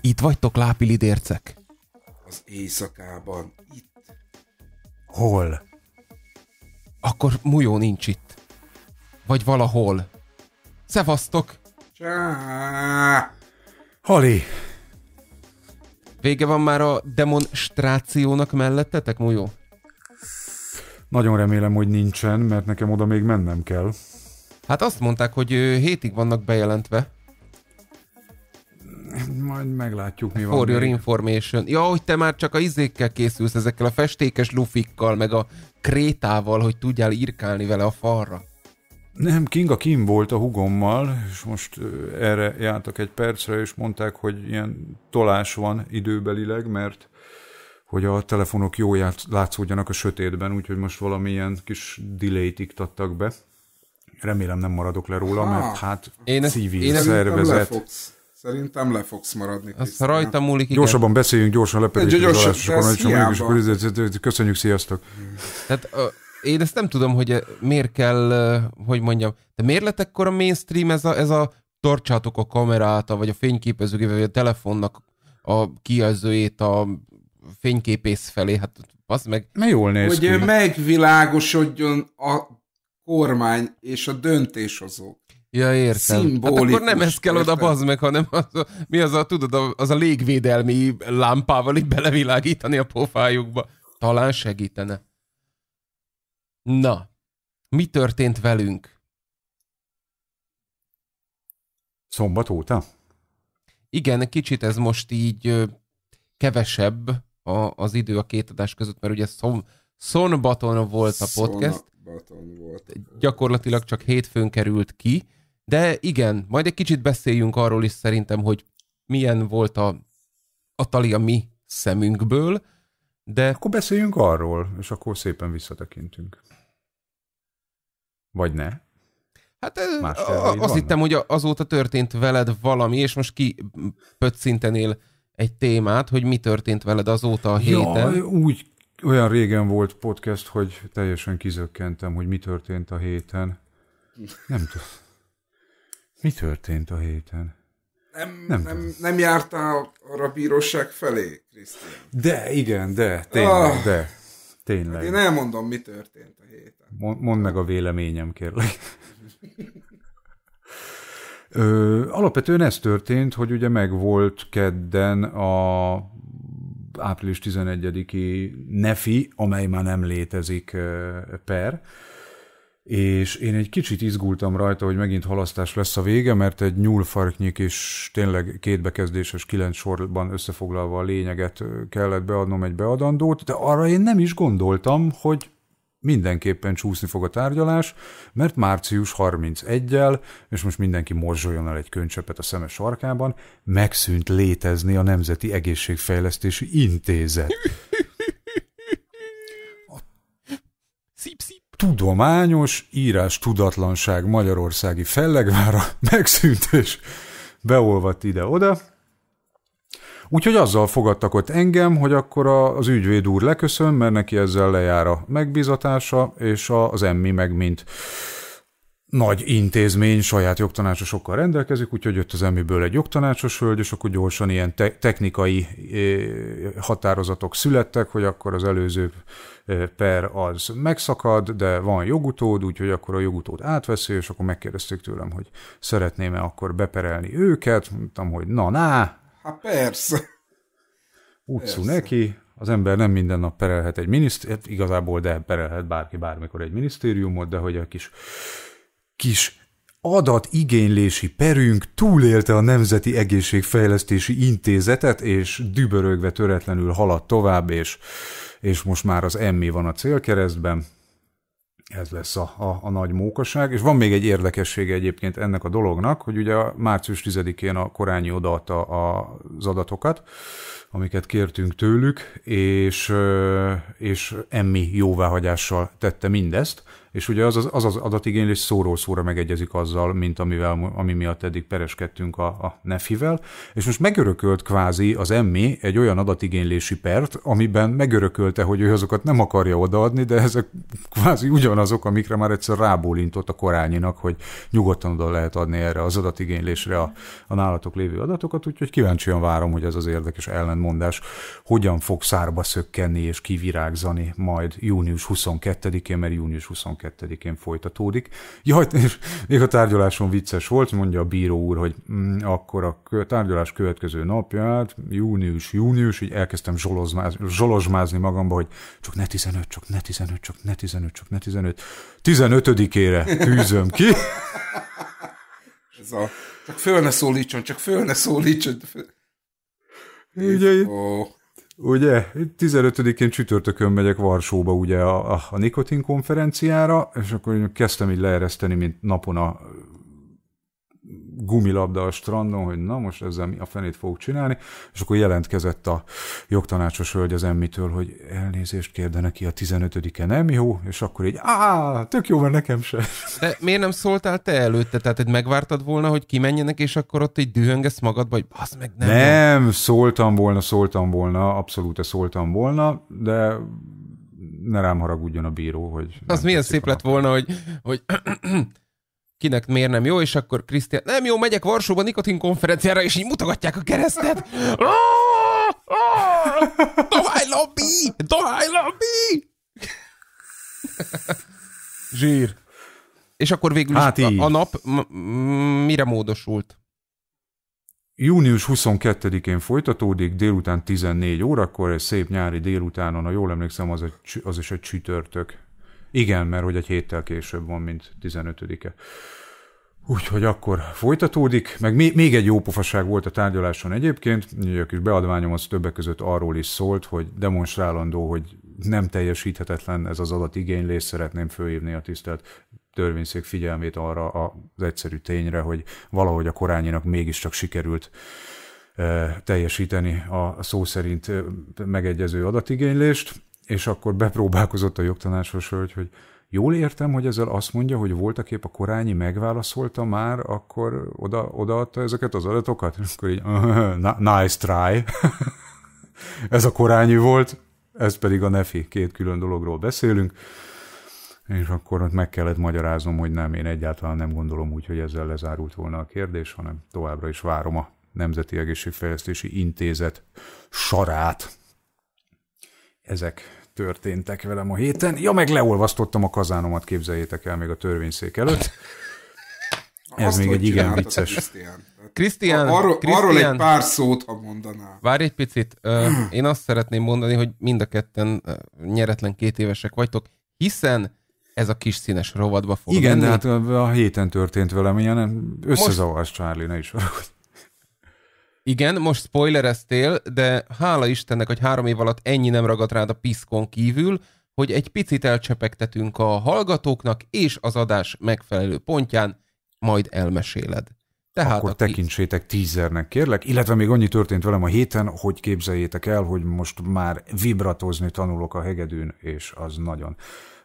Itt vagytok, lápili dércek? Az éjszakában, itt. Hol? Akkor Mujó nincs itt. Vagy valahol. Szevasztok! Csá! Hali! Vége van már a demonstrációnak mellettetek, Mújó? Nagyon remélem, hogy nincsen, mert nekem oda még mennem kell. Hát azt mondták, hogy hétig vannak bejelentve. Majd meglátjuk, mi For van. For your még. information. Ja, hogy te már csak a izékkel készülsz, ezekkel a festékes lufikkal, meg a krétával, hogy tudjál irkálni vele a falra. Nem, Kinga kim volt a hugommal, és most erre jártak egy percre, és mondták, hogy ilyen tolás van időbelileg, mert hogy a telefonok jó látszódjanak a sötétben, úgyhogy most valamilyen kis delay-t iktattak be. Remélem nem maradok le róla, ha. mert hát én ezt, civil én szervezet. Szerintem le fogsz maradni. Azt tisztán. rajta múlik, igen. Gyorsabban beszéljünk, gyorsan lepedjük. Gyorsan, és akkor köszönjük, sziasztok. Tehát én ezt nem tudom, hogy eh, miért kell, eh, hogy mondjam, de miért lett ekkor a mainstream ez a, ez a tartsátok a kamerát, vagy a fényképezőgépet, vagy a telefonnak a kijelzőjét a fényképész felé, hát az meg... Ne jól néz Hogy ki. Eh, megvilágosodjon a kormány és a döntéshozó. Ja, értem. Szimbolikus, hát akkor nem ez kell oda bazd meg, hanem az a, mi az a, tudod, az a légvédelmi lámpával így belevilágítani a pofájukba. Talán segítene. Na, mi történt velünk? Szombat óta? Igen, kicsit ez most így kevesebb a, az idő a két adás között, mert ugye szom, szombaton volt a podcast. Szombaton volt. Gyakorlatilag csak hétfőn került ki, de igen, majd egy kicsit beszéljünk arról is szerintem, hogy milyen volt a, a tali a mi szemünkből, de... Akkor beszéljünk arról, és akkor szépen visszatekintünk. Vagy ne? Hát ez, a, azt hittem, hogy azóta történt veled valami, és most ki pöccintenél egy témát, hogy mi történt veled azóta a héten. Ja, úgy, olyan régen volt podcast, hogy teljesen kizökkentem, hogy mi történt a héten. Nem tudom. Mi történt a héten? Nem, nem, nem, nem jártál arra a bíróság felé, Krisztián? De, igen, de, tényleg, oh. de. Tényleg. Hát én elmondom, mi történt mondd meg a véleményem, kérlek. Ö, alapvetően ez történt, hogy ugye meg volt kedden a április 11-i NEFI, amely már nem létezik per, és én egy kicsit izgultam rajta, hogy megint halasztás lesz a vége, mert egy nyúlfarknyik is tényleg kétbekezdéses, kilenc sorban összefoglalva a lényeget kellett beadnom egy beadandót, de arra én nem is gondoltam, hogy mindenképpen csúszni fog a tárgyalás, mert március 31-el, és most mindenki morzsoljon el egy könycsöpet a szeme sarkában, megszűnt létezni a Nemzeti Egészségfejlesztési Intézet. A szip, szip. tudományos írás tudatlanság magyarországi fellegvára megszűnt, és beolvadt ide-oda, Úgyhogy azzal fogadtak ott engem, hogy akkor az ügyvéd úr leköszön, mert neki ezzel lejár a megbízatása, és az emmi meg mint nagy intézmény saját jogtanácsosokkal rendelkezik, úgyhogy jött az emiből egy jogtanácsos hölgy, és akkor gyorsan ilyen te- technikai határozatok születtek, hogy akkor az előző per az megszakad, de van jogutód, úgyhogy akkor a jogutód átveszi, és akkor megkérdezték tőlem, hogy szeretném-e akkor beperelni őket, mondtam, hogy na, na, Hát persze. Utcu neki, az ember nem minden nap perelhet egy minisztériumot, hát igazából de perelhet bárki bármikor egy minisztériumot, de hogy a kis, kis adatigénylési perünk túlélte a Nemzeti Egészségfejlesztési Intézetet, és dübörögve töretlenül haladt tovább, és, és most már az emmi van a célkeresztben, ez lesz a, a, a nagy mókaság. És van még egy érdekessége egyébként ennek a dolognak, hogy ugye március 10-én a korányi odaadta az adatokat, amiket kértünk tőlük, és, és emmi jóváhagyással tette mindezt és ugye az az, az, az adatigénylés szóról szóra megegyezik azzal, mint amivel, ami miatt eddig pereskedtünk a, a nefivel, és most megörökölt kvázi az emmi egy olyan adatigénylési pert, amiben megörökölte, hogy ő azokat nem akarja odaadni, de ezek kvázi ugyanazok, amikre már egyszer rábólintott a korányinak, hogy nyugodtan oda lehet adni erre az adatigénylésre a, a nálatok lévő adatokat, úgyhogy kíváncsian várom, hogy ez az érdekes ellenmondás hogyan fog szárba szökkenni és kivirágzani majd június 22-én, mert június 22 22-én folytatódik. Jaj, és még a tárgyaláson vicces volt, mondja a bíró úr, hogy mm, akkor a tárgyalás következő napját, június, június, így elkezdtem zsolozmázni magamba, hogy csak ne 15, csak ne 15, csak ne 15, csak ne 15. 15-ére tűzöm ki. Ez a, csak föl ne szólítson, csak föl ne szólítson. Ugye, oh. Ugye, 15-én csütörtökön megyek Varsóba ugye a, a, a Nikotin konferenciára, és akkor kezdtem így leereszteni, mint napon a gumilabda a strandon, hogy na most ezzel mi a fenét fogok csinálni, és akkor jelentkezett a jogtanácsos hölgy az emmitől, hogy elnézést kérde neki a 15-e nem jó, és akkor így, á, tök jó, mert nekem se. De miért nem szóltál te előtte? Tehát, hogy megvártad volna, hogy kimenjenek, és akkor ott így dühöngesz magad vagy az meg nem. Nem, jön. szóltam volna, szóltam volna, abszolút szóltam volna, de ne rám haragudjon a bíró, hogy... Az milyen szép lett volna, hogy, hogy kinek miért nem jó, és akkor Krisztián, nem jó, megyek Varsóba nikotin konferenciára, és így mutogatják a keresztet. Dohány lobby! Dohány lobby! Zsír. És akkor végül hát is a, a nap mire módosult? Június 22-én folytatódik, délután 14 órakor, egy szép nyári délutánon, ha jól emlékszem, az, a, az is egy csütörtök igen, mert hogy egy héttel később van, mint 15-e. Úgyhogy akkor folytatódik, meg még egy jó pofaság volt a tárgyaláson egyébként, ugye a kis beadványom az többek között arról is szólt, hogy demonstrálandó, hogy nem teljesíthetetlen ez az adatigénylés, szeretném fölhívni a tisztelt törvényszék figyelmét arra az egyszerű tényre, hogy valahogy a korányinak mégiscsak sikerült eh, teljesíteni a szó szerint eh, megegyező adatigénylést és akkor bepróbálkozott a jogtanácsos hölgy, hogy jól értem, hogy ezzel azt mondja, hogy voltak épp a korányi megválaszolta már, akkor oda, odaadta ezeket az adatokat? És akkor így, nice try. ez a korányi volt, ez pedig a nefi, két külön dologról beszélünk. És akkor ott meg kellett magyaráznom, hogy nem, én egyáltalán nem gondolom úgy, hogy ezzel lezárult volna a kérdés, hanem továbbra is várom a Nemzeti Egészségfejlesztési Intézet sarát. Ezek történtek velem a héten. Ja, meg leolvasztottam a kazánomat, képzeljétek el még a törvényszék előtt. Ez Azt, még egy igen vicces. Krisztián, arról, arról egy pár szót, ha mondaná. Várj egy picit, hmm. én azt szeretném mondani, hogy mind a ketten nyeretlen két évesek vagytok, hiszen ez a kis színes rovadba fog Igen, de hát a héten történt velem, ilyen összezavarsz, Most... Charlie, ne is haragudj. Igen, most spoilereztél, de hála Istennek, hogy három év alatt ennyi nem ragadt rád a piszkon kívül, hogy egy picit elcsepegtetünk a hallgatóknak, és az adás megfelelő pontján majd elmeséled. Tehát Akkor aki... tekintsétek tízernek, kérlek. Illetve még annyi történt velem a héten, hogy képzeljétek el, hogy most már vibratozni tanulok a hegedűn, és az nagyon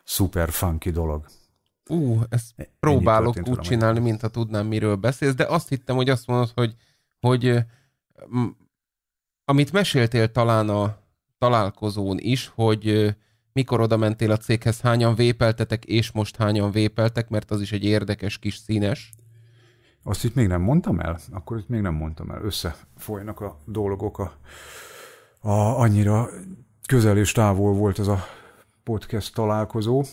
szuper funky dolog. Ú, ezt próbálok úgy csinálni, mintha tudnám, miről beszélsz, de azt hittem, hogy azt mondod, hogy, hogy amit meséltél talán a találkozón is, hogy mikor oda mentél a céghez, hányan vépeltetek, és most hányan vépeltek, mert az is egy érdekes kis színes. Azt itt még nem mondtam el? Akkor itt még nem mondtam el. Összefolynak a dolgok. A, a, annyira közel és távol volt ez a podcast találkozó.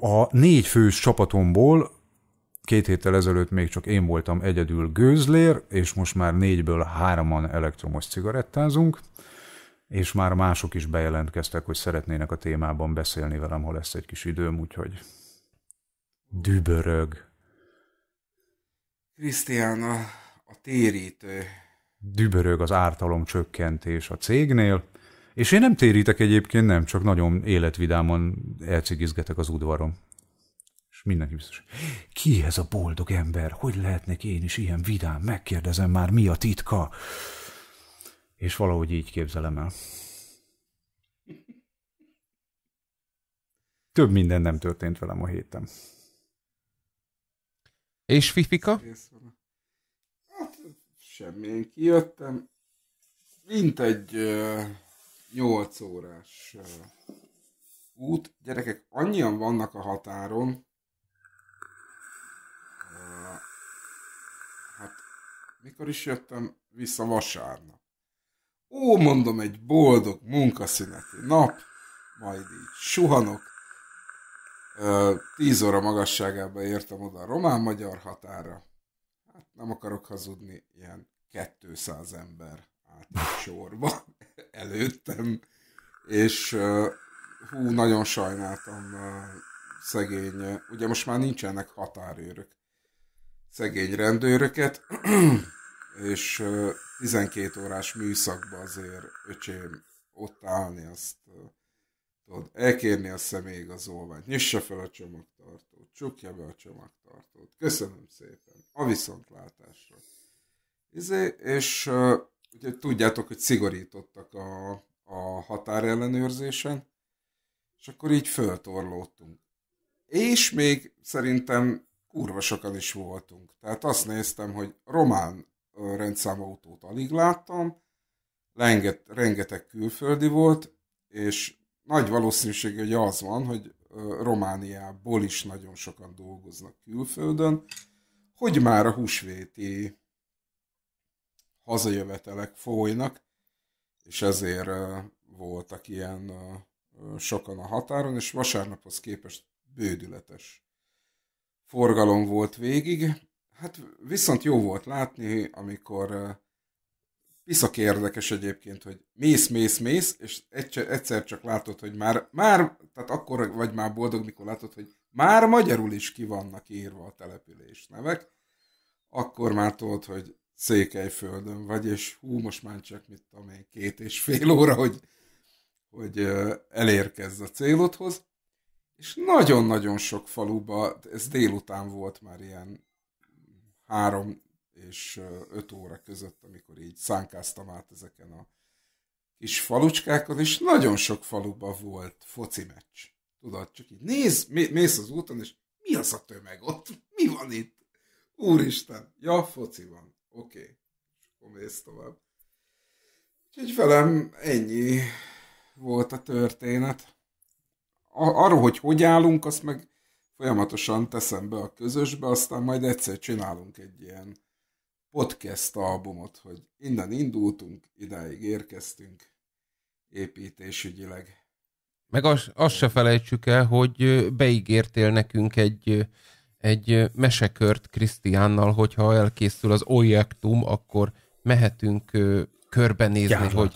A négy fős csapatomból két héttel ezelőtt még csak én voltam egyedül gőzlér, és most már négyből hároman elektromos cigarettázunk, és már mások is bejelentkeztek, hogy szeretnének a témában beszélni velem, ha lesz egy kis időm, úgyhogy dübörög. Krisztián, a, a térítő. Dübörög az ártalom csökkentés a cégnél, és én nem térítek egyébként, nem, csak nagyon életvidáman elcigizgetek az udvarom mindenki biztos. Ki ez a boldog ember? Hogy lehetnek én is ilyen vidám? Megkérdezem már, mi a titka? És valahogy így képzelem el. Több minden nem történt velem a héten. És Fifika? Hát, semmi, én kijöttem. Mint egy uh, 8 órás uh, út. Gyerekek, annyian vannak a határon, Mikor is jöttem vissza vasárnap. Ó, mondom, egy boldog munkaszüneti nap, majd így suhanok. Tíz óra magasságába értem oda a román-magyar határa. Hát nem akarok hazudni, ilyen 200 ember állt sorba előttem, és hú, nagyon sajnáltam szegény, ugye most már nincsenek határőrök, szegény rendőröket, és 12 órás műszakban azért öcsém ott állni, azt tudod, elkérni a személyigazolványt, nyissa fel a csomagtartót, csukja be a csomagtartót, köszönöm szépen, a viszontlátásra. Izé, és ugye tudjátok, hogy szigorítottak a, a határellenőrzésen, és akkor így föltorlódtunk. És még szerintem kurva sokan is voltunk. Tehát azt néztem, hogy román rendszámautót alig láttam, Lenget, rengeteg külföldi volt, és nagy valószínűség, hogy az van, hogy Romániából is nagyon sokan dolgoznak külföldön, hogy már a húsvéti hazajövetelek folynak, és ezért voltak ilyen sokan a határon, és vasárnaphoz képest bődületes forgalom volt végig. Hát viszont jó volt látni, amikor piszak érdekes egyébként, hogy mész, mész, mész, és egyszer csak látod, hogy már, már, tehát akkor vagy már boldog, mikor látod, hogy már magyarul is ki vannak írva a település nevek, akkor már tudod, hogy Székelyföldön vagy, és hú, most már csak mit tudom én, két és fél óra, hogy, hogy elérkezz a célodhoz. És nagyon-nagyon sok faluba, ez délután volt már ilyen három és öt óra között, amikor így szánkáztam át ezeken a kis falucskákon, és nagyon sok faluban volt foci meccs. Tudod, csak így néz, mész az úton, és mi az a tömeg ott? Mi van itt? Úristen, ja, foci van. Oké. Okay. akkor mész tovább. Úgyhogy velem ennyi volt a történet. arról, hogy hogy állunk, azt meg folyamatosan teszem be a közösbe, aztán majd egyszer csinálunk egy ilyen podcast albumot, hogy innen indultunk, idáig érkeztünk építésügyileg. Meg azt, az se felejtsük el, hogy beígértél nekünk egy, egy mesekört Krisztiánnal, hogyha elkészül az objektum, akkor mehetünk körbenézni, hogy,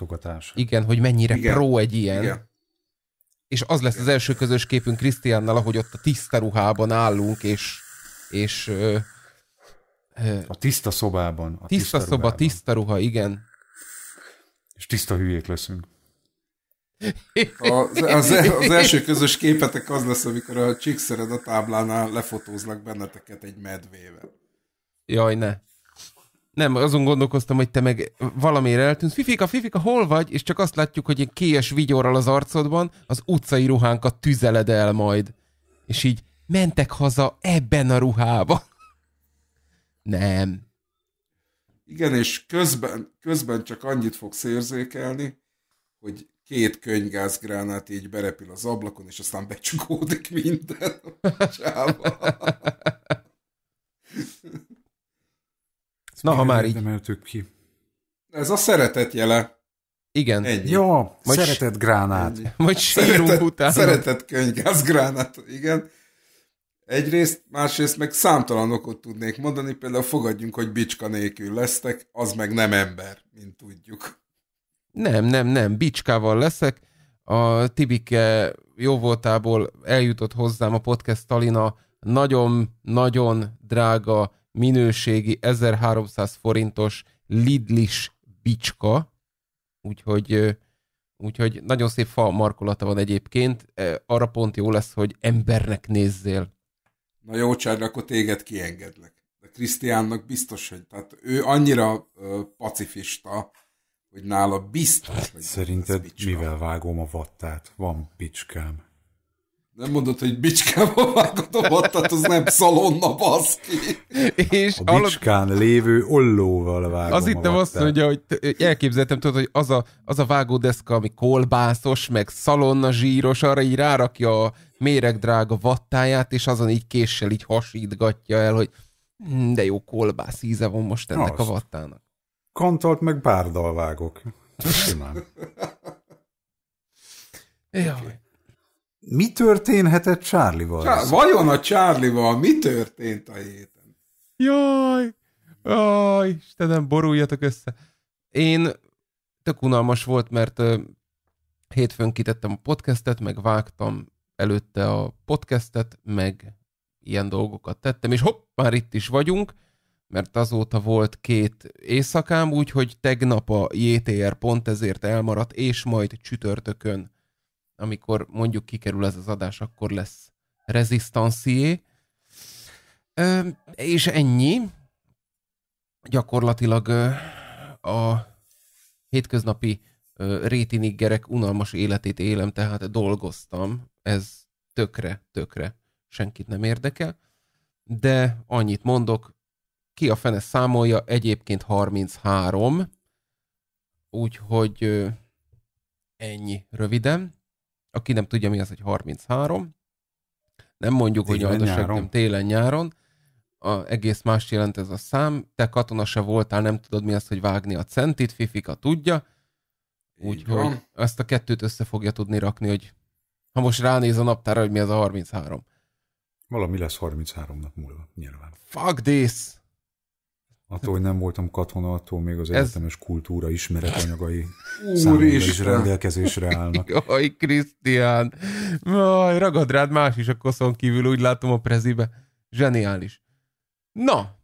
igen, hogy mennyire igen. pro egy ilyen. Igen és az lesz az első közös képünk Krisztiánnal, ahogy ott a tiszta ruhában állunk, és, és ö, ö, a tiszta szobában. A tiszta, tiszta szoba, ruhában. tiszta ruha, igen. És tiszta hülyék leszünk. Az, az, az első közös képetek az lesz, amikor a csíkszered a táblánál lefotóznak benneteket egy medvével. Jaj, ne. Nem, azon gondolkoztam, hogy te meg valamire eltűnsz. Fifika, Fifika, hol vagy? És csak azt látjuk, hogy egy kéjes vigyorral az arcodban az utcai ruhánkat tüzeled el majd. És így mentek haza ebben a ruhába. Nem. Igen, és közben, közben csak annyit fogsz érzékelni, hogy két könygázgránát így berepül az ablakon, és aztán becsukódik minden a Ezt Na, ha már így. ki. Ez a szeretet jele. Igen. Ennyi. jó. Majd szeretett gránát. Ennyi. Vagy sírunk szeretet, utána. Szeretett gránát, igen. Egyrészt, másrészt meg számtalan okot tudnék mondani, például fogadjunk, hogy bicska nélkül lesztek, az meg nem ember, mint tudjuk. Nem, nem, nem, bicskával leszek. A Tibike jó voltából eljutott hozzám a podcast Talina nagyon-nagyon drága minőségi 1300 forintos Lidlis bicska, úgyhogy, úgyhogy nagyon szép fa markolata van egyébként, arra pont jó lesz, hogy embernek nézzél. Na jó, Csárd, akkor téged kiengedlek. De Krisztiánnak biztos, hogy tehát ő annyira ö, pacifista, hogy nála biztos, hogy Szerinted mivel vágom a vattát? Van picskám. Nem mondod, hogy bicskába vágatom ott, tehát az nem szalonna, baszki. És a bicskán alap... lévő ollóval vágom. Az itt nem azt mondja, hogy elképzeltem, tudod, hogy az a, az a vágódeszka, ami kolbászos, meg szalonna zsíros, arra így rárakja a méregdrága vattáját, és azon így késsel így hasítgatja el, hogy mm, de jó kolbász íze van most ennek azt. a vattának. Kantalt meg bárdal vágok. Simán. Jaj. Okay. Mi történhetett Charlie-val? Csá vajon a Charlie-val mi történt a héten? Jaj! Jaj, Istenem, boruljatok össze. Én tök unalmas volt, mert hétfőn kitettem a podcastet, meg vágtam előtte a podcastet, meg ilyen dolgokat tettem, és hopp, már itt is vagyunk, mert azóta volt két éjszakám, úgyhogy tegnap a JTR pont ezért elmaradt, és majd csütörtökön amikor mondjuk kikerül ez az adás, akkor lesz rezisztancié. És ennyi. Gyakorlatilag a hétköznapi rétiniggerek unalmas életét élem, tehát dolgoztam. Ez tökre, tökre senkit nem érdekel. De annyit mondok, ki a fene számolja, egyébként 33, úgyhogy ennyi röviden. Aki nem tudja, mi az, hogy 33, nem mondjuk, hogy adosság, télen-nyáron, a, egész más jelent ez a szám. Te katona se voltál, nem tudod mi az, hogy vágni a centit, Fifika tudja. Úgyhogy ezt a kettőt össze fogja tudni rakni, hogy ha most ránéz a naptára, hogy mi az a 33. Valami lesz 33 nap múlva, nyilván. Fuck this! Attól, hogy nem voltam katona, attól még az Ez... kultúra ismeretanyagai számomra is rendelkezésre állnak. Jaj, Krisztián! Jaj, ragad rád más is a koszon kívül, úgy látom a prezibe. Zseniális. Na,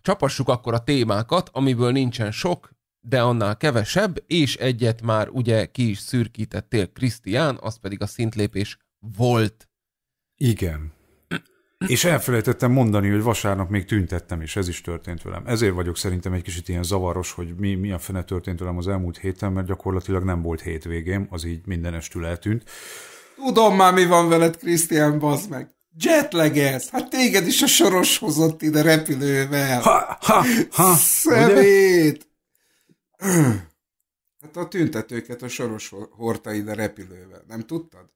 csapassuk akkor a témákat, amiből nincsen sok, de annál kevesebb, és egyet már ugye ki is szürkítettél, Krisztián, az pedig a szintlépés volt. Igen. És elfelejtettem mondani, hogy vasárnap még tüntettem, és ez is történt velem. Ezért vagyok szerintem egy kicsit ilyen zavaros, hogy mi, mi a fene történt velem az elmúlt héten, mert gyakorlatilag nem volt hétvégém, az így minden estül eltűnt. Tudom már, mi van veled, Krisztián, bazd meg. Jetlegez! Hát téged is a soros hozott ide repülővel. Ha, ha, ha. Szemét! Hát a tüntetőket a soros hordta ide repülővel. Nem tudtad?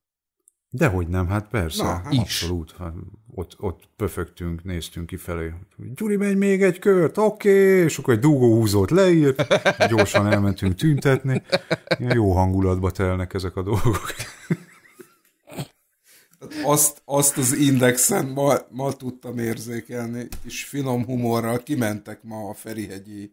Dehogy nem, hát persze. Na, hát. Abszolút. Hát, ott, ott pöfögtünk, néztünk kifelé. Gyuri, menj még egy kört, oké, okay. és akkor egy dugóhúzót leírt, gyorsan elmentünk tüntetni. Ilyen jó hangulatba telnek ezek a dolgok. Hát azt, azt az indexen ma, ma tudtam érzékelni, és finom humorral kimentek ma a Ferihegyi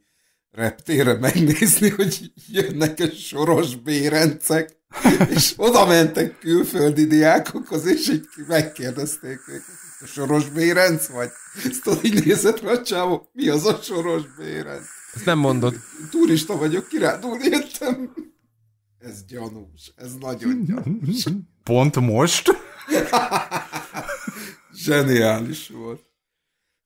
reptére megnézni, hogy jönnek-e soros bérencek és oda mentek külföldi diákokhoz, és így megkérdezték őket, a Soros Bérenc vagy? Ezt tudod, így nézett rá csávó, mi az a Soros Bérenc? Ezt nem mondod. Turista vagyok, kirándulni értem. Ez gyanús, ez nagyon gyanús. Pont most? Zseniális volt.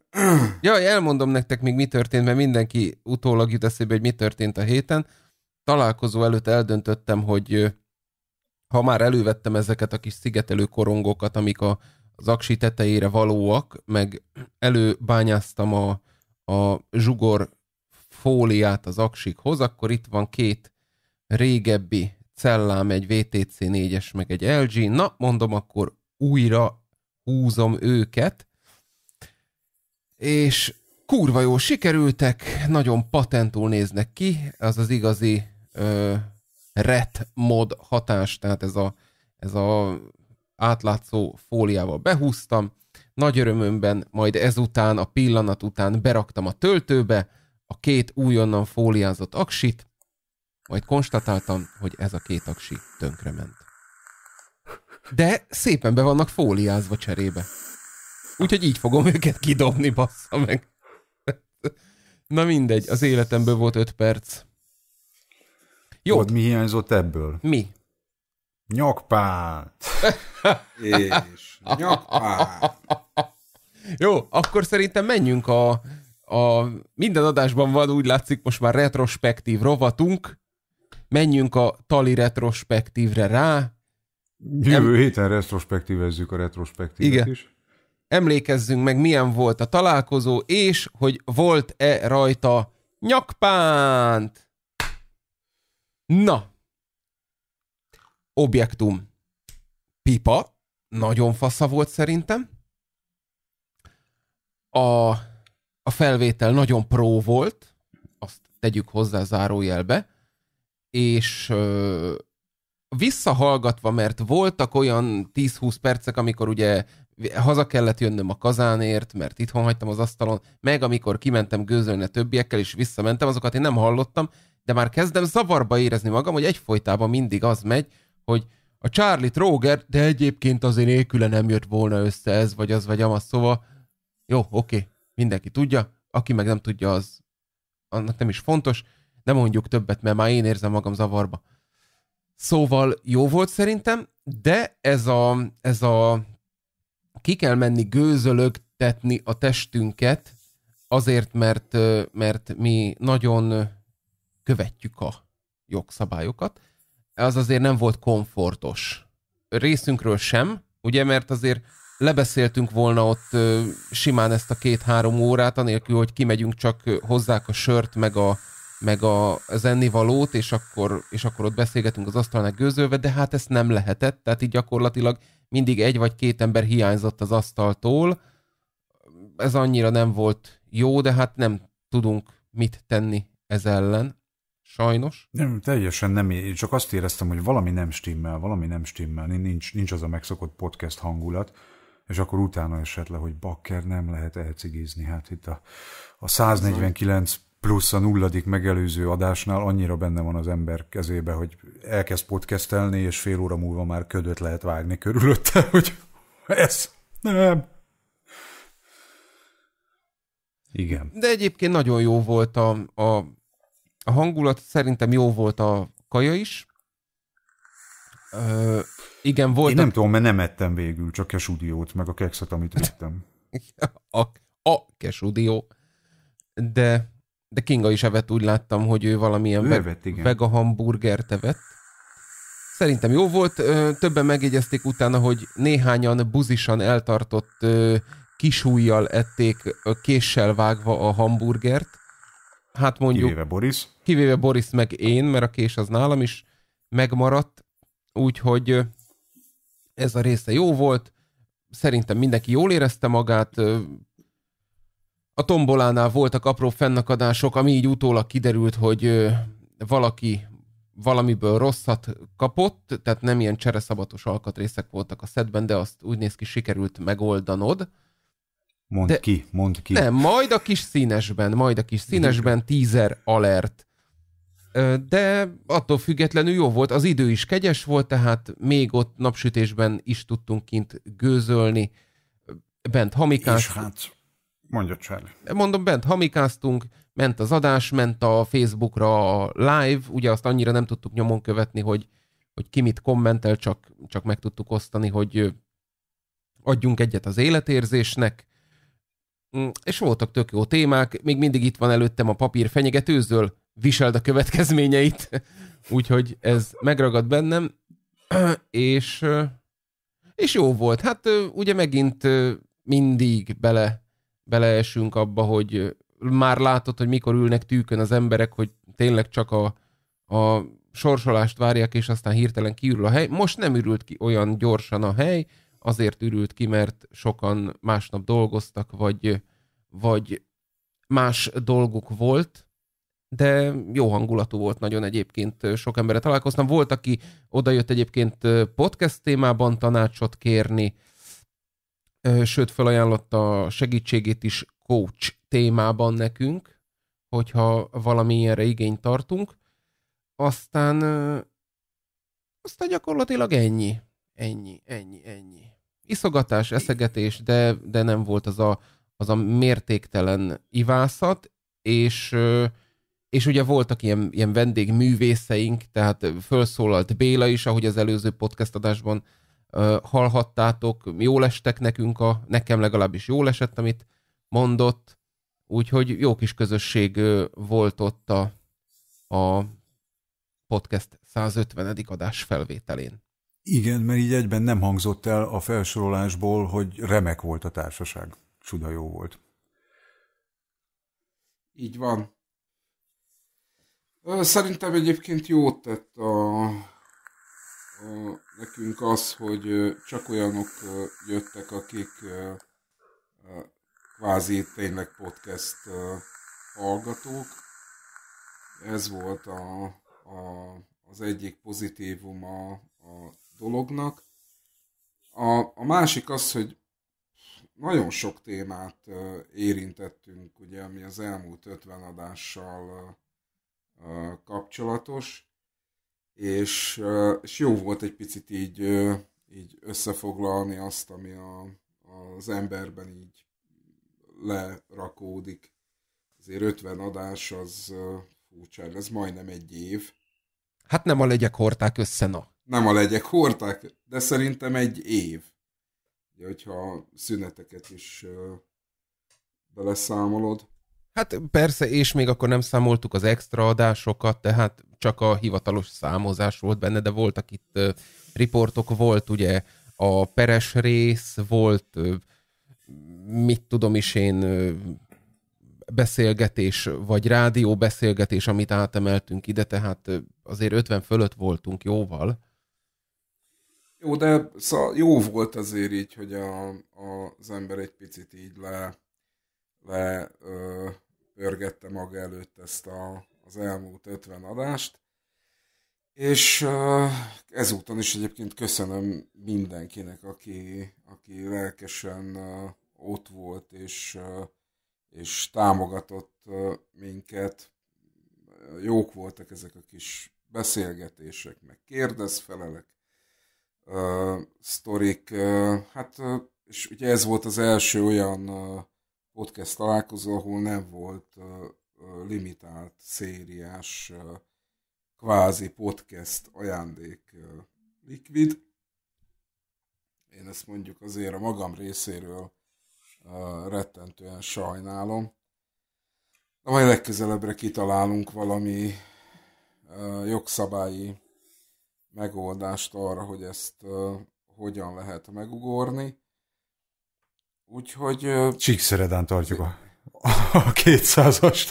Ja, elmondom nektek még mi történt, mert mindenki utólag jut eszébe, hogy mi történt a héten. Találkozó előtt eldöntöttem, hogy ha már elővettem ezeket a kis szigetelő korongokat, amik a, az aksi tetejére valóak, meg előbányáztam a, a zsugor fóliát az aksikhoz, akkor itt van két régebbi cellám, egy VTC 4-es, meg egy LG. Na, mondom, akkor újra húzom őket, és kurva jó sikerültek, nagyon patentul néznek ki, az az igazi ö, ret mod hatás, tehát ez a, ez a átlátszó fóliával behúztam, nagy örömömben majd ezután, a pillanat után beraktam a töltőbe a két újonnan fóliázott aksit, majd konstatáltam, hogy ez a két aksi tönkrement. De szépen be vannak fóliázva cserébe. Úgyhogy így fogom őket kidobni, bassza meg. Na mindegy, az életemből volt öt perc. Jó. Tudod, mi hiányzott ebből? Mi? Nyakpánt. És nyakpánt. Jó, akkor szerintem menjünk a, a minden adásban van, úgy látszik, most már retrospektív rovatunk. Menjünk a tali retrospektívre rá. Jövő em... héten retrospektívezzük a retrospektívet Igen. is. Emlékezzünk meg, milyen volt a találkozó, és hogy volt-e rajta nyakpánt. Na. Objektum. Pipa. Nagyon fasza volt szerintem. A, a felvétel nagyon pró volt. Azt tegyük hozzá zárójelbe. És ö, visszahallgatva, mert voltak olyan 10-20 percek, amikor ugye haza kellett jönnöm a kazánért, mert itthon hagytam az asztalon, meg amikor kimentem gőzölni a többiekkel, és visszamentem, azokat én nem hallottam, de már kezdem zavarba érezni magam, hogy egyfolytában mindig az megy, hogy a Charlie Troger, de egyébként azért nélküle nem jött volna össze ez, vagy az, vagy amaz, szóval jó, oké, okay, mindenki tudja, aki meg nem tudja, az annak nem is fontos, nem mondjuk többet, mert már én érzem magam zavarba. Szóval jó volt szerintem, de ez a, ez a ki kell menni gőzölögtetni a testünket, azért, mert, mert mi nagyon követjük a jogszabályokat. Az azért nem volt komfortos. Részünkről sem, ugye, mert azért lebeszéltünk volna ott ö, simán ezt a két-három órát, anélkül, hogy kimegyünk, csak hozzák a sört, meg a, meg a, az ennivalót, és akkor, és akkor ott beszélgetünk az asztalnál gőzölve, de hát ezt nem lehetett, tehát így gyakorlatilag mindig egy vagy két ember hiányzott az asztaltól, ez annyira nem volt jó, de hát nem tudunk mit tenni ez ellen. Sajnos. Nem, teljesen nem. Én csak azt éreztem, hogy valami nem stimmel, valami nem stimmel, nincs, nincs az a megszokott podcast hangulat, és akkor utána esett le, hogy bakker nem lehet elcigizni. Hát itt a, a 149 plusz a nulladik megelőző adásnál annyira benne van az ember kezébe, hogy elkezd podcastelni, és fél óra múlva már ködöt lehet vágni körülötte, hogy ez nem. Igen. De egyébként nagyon jó volt a, a a hangulat szerintem jó volt a kaja is. Ö, igen, volt. Én nem tudom, mert nem ettem végül, csak kesudiót, meg a kekszet, amit ettem. a, a kesudió. De, de Kinga is evett, úgy láttam, hogy ő valamilyen ő evett, igen. vega evett. Szerintem jó volt, többen megjegyezték utána, hogy néhányan buzisan eltartott kisújjal ették késsel vágva a hamburgert, hát mondjuk... Kivéve Boris. Kivéve Boris meg én, mert a kés az nálam is megmaradt, úgyhogy ez a része jó volt, szerintem mindenki jól érezte magát, a tombolánál voltak apró fennakadások, ami így utólag kiderült, hogy valaki valamiből rosszat kapott, tehát nem ilyen csereszabatos alkatrészek voltak a szedben, de azt úgy néz ki, sikerült megoldanod. Mondd De, ki, mondd ki. Nem, majd a kis színesben, majd a kis színesben teaser alert. De attól függetlenül jó volt, az idő is kegyes volt, tehát még ott napsütésben is tudtunk kint gőzölni. Bent hamikáztunk. És hát, mondja Charlie. Mondom, bent hamikáztunk, ment az adás, ment a Facebookra a live, ugye azt annyira nem tudtuk nyomon követni, hogy, hogy ki mit kommentel, csak, csak meg tudtuk osztani, hogy adjunk egyet az életérzésnek Mm, és voltak tök jó témák, még mindig itt van előttem a papír fenyegetőzől, viseld a következményeit, úgyhogy ez megragad bennem, és, és jó volt. Hát ugye megint mindig bele, beleesünk abba, hogy már látod, hogy mikor ülnek tűkön az emberek, hogy tényleg csak a, a sorsolást várják, és aztán hirtelen kiürül a hely. Most nem ürült ki olyan gyorsan a hely, azért ürült ki, mert sokan másnap dolgoztak, vagy, vagy más dolguk volt, de jó hangulatú volt nagyon egyébként, sok emberre találkoztam. Volt, aki odajött egyébként podcast témában tanácsot kérni, sőt, felajánlotta a segítségét is coach témában nekünk, hogyha valami ilyenre igényt tartunk. Aztán, aztán gyakorlatilag ennyi. Ennyi, ennyi, ennyi iszogatás, eszegetés, de, de nem volt az a, az a mértéktelen ivászat, és, és ugye voltak ilyen, ilyen vendégművészeink, tehát felszólalt Béla is, ahogy az előző podcast adásban hallhattátok, jó estek nekünk, a, nekem legalábbis jól esett, amit mondott, úgyhogy jó kis közösség volt ott a, a podcast 150. adás felvételén. Igen, mert így egyben nem hangzott el a felsorolásból, hogy remek volt a társaság. Csuda jó volt. Így van. Szerintem egyébként jót tett a, a, nekünk az, hogy csak olyanok jöttek, akik kvázi tényleg podcast hallgatók. Ez volt a, a, az egyik pozitívuma. a dolognak. A, a másik az, hogy nagyon sok témát érintettünk, ugye, ami az elmúlt 50 adással kapcsolatos, és, és jó volt egy picit így, így összefoglalni azt, ami a, az emberben így lerakódik. Azért 50 adás az furcsa, ez majdnem egy év. Hát nem a legyek horták össze, na nem a legyek hordták, de szerintem egy év. Ugye, hogyha szüneteket is beleszámolod. Hát persze, és még akkor nem számoltuk az extra adásokat, tehát csak a hivatalos számozás volt benne, de voltak itt riportok, volt ugye a peres rész, volt mit tudom is én beszélgetés, vagy rádió beszélgetés, amit átemeltünk ide, tehát azért 50 fölött voltunk jóval. Jó, de szóval jó volt azért így, hogy a, a, az ember egy picit így le, le ö, örgette maga előtt ezt a, az elmúlt 50 adást. És ezúton is egyébként köszönöm mindenkinek, aki, aki lelkesen ott volt és, és támogatott minket. Jók voltak ezek a kis beszélgetések, meg kérdezfelelek sztorik. hát, és ugye ez volt az első olyan podcast találkozó, ahol nem volt limitált, szériás, kvázi podcast ajándék likvid. Én ezt mondjuk azért a magam részéről rettentően sajnálom. De majd legközelebbre kitalálunk valami jogszabályi megoldást arra, hogy ezt uh, hogyan lehet megugorni. Úgyhogy... Uh, Csíkszeredán tartjuk a, a 200-ast.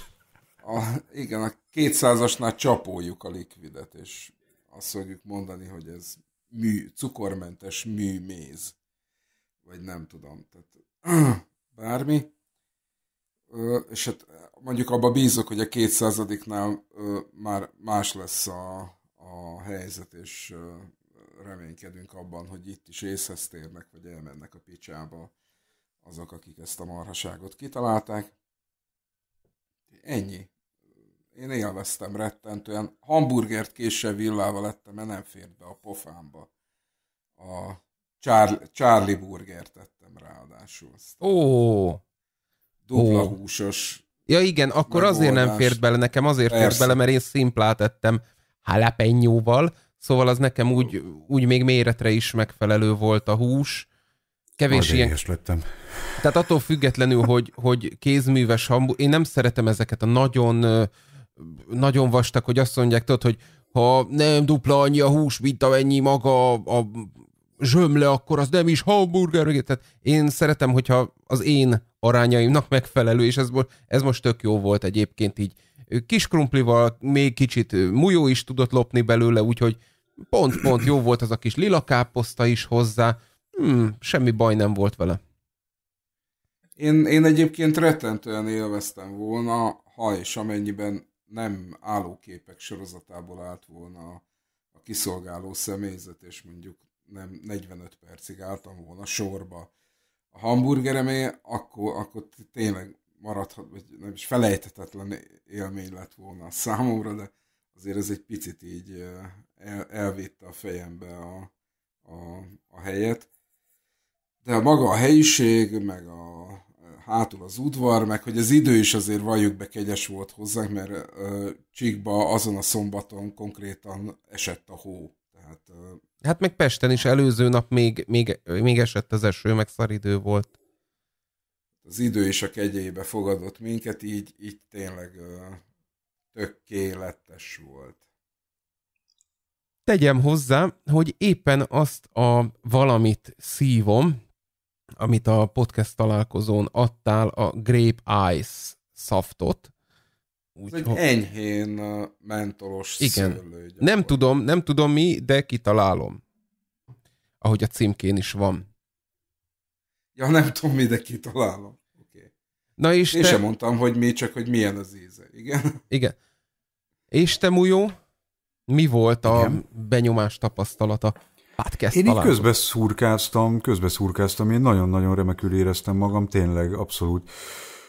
A, igen, a 200-asnál csapoljuk a likvidet, és azt fogjuk mondani, hogy ez mű, cukormentes műméz. Vagy nem tudom, tehát bármi. Ö, és hát mondjuk abba bízok, hogy a 200-nál már más lesz a, a helyzet, és reménykedünk abban, hogy itt is észhez térnek, vagy elmennek a picsába azok, akik ezt a marhaságot kitalálták. Ennyi. Én élveztem rettentően. Hamburgert késsel villával ettem, mert nem fért be a pofámba. A Charlie, Charlie burgert ettem ráadásul. Aztán. Ó! Dupla ó. húsos. Ja igen, akkor megoldás. azért nem fért bele, nekem azért Persze. fért bele, mert én szimplát ettem halapenyóval, szóval az nekem úgy, úgy még méretre is megfelelő volt a hús. Kevés Nagy ilyen... lettem. Tehát attól függetlenül, hogy, hogy kézműves hambú, Én nem szeretem ezeket a nagyon, nagyon vastag, hogy azt mondják, tudod, hogy ha nem dupla annyi a hús, mint amennyi maga a zsömle, akkor az nem is hamburger. Tehát én szeretem, hogyha az én arányaimnak megfelelő, és ez, most, ez most tök jó volt egyébként így kis krumplival, még kicsit mújó is tudott lopni belőle, úgyhogy pont-pont jó volt az a kis lila káposzta is hozzá, hmm, semmi baj nem volt vele. Én, én egyébként rettentően élveztem volna, ha és amennyiben nem állóképek sorozatából állt volna a, a kiszolgáló személyzet, és mondjuk nem 45 percig álltam volna sorba a hamburgeremé, akkor, akkor tényleg maradhat, vagy nem is felejthetetlen élmény lett volna a számomra, de azért ez egy picit így el, elvitte a fejembe a, a, a helyet. De maga a helyiség, meg a, hátul az udvar, meg hogy az idő is azért valljuk be kegyes volt hozzánk, mert uh, Csíkba azon a szombaton konkrétan esett a hó. Tehát, hát meg Pesten is előző nap még, még, még esett az eső, meg szaridő volt az idő és a kegyébe fogadott minket, így, így tényleg tökéletes volt. Tegyem hozzá, hogy éppen azt a valamit szívom, amit a podcast találkozón adtál, a Grape Ice szaftot. Úgy, Ez egy ha... enyhén mentolos Igen. Szőlő, nem tudom, nem tudom mi, de kitalálom. Ahogy a címkén is van. Ja, nem tudom, mi, de kitalálom. Okay. Na és Én te... sem mondtam, hogy mi, csak hogy milyen az íze. Igen. Igen. És te, Mujó, mi volt a Igen. benyomás tapasztalata? podcast hát Én így közben szurkáztam, én nagyon-nagyon remekül éreztem magam, tényleg abszolút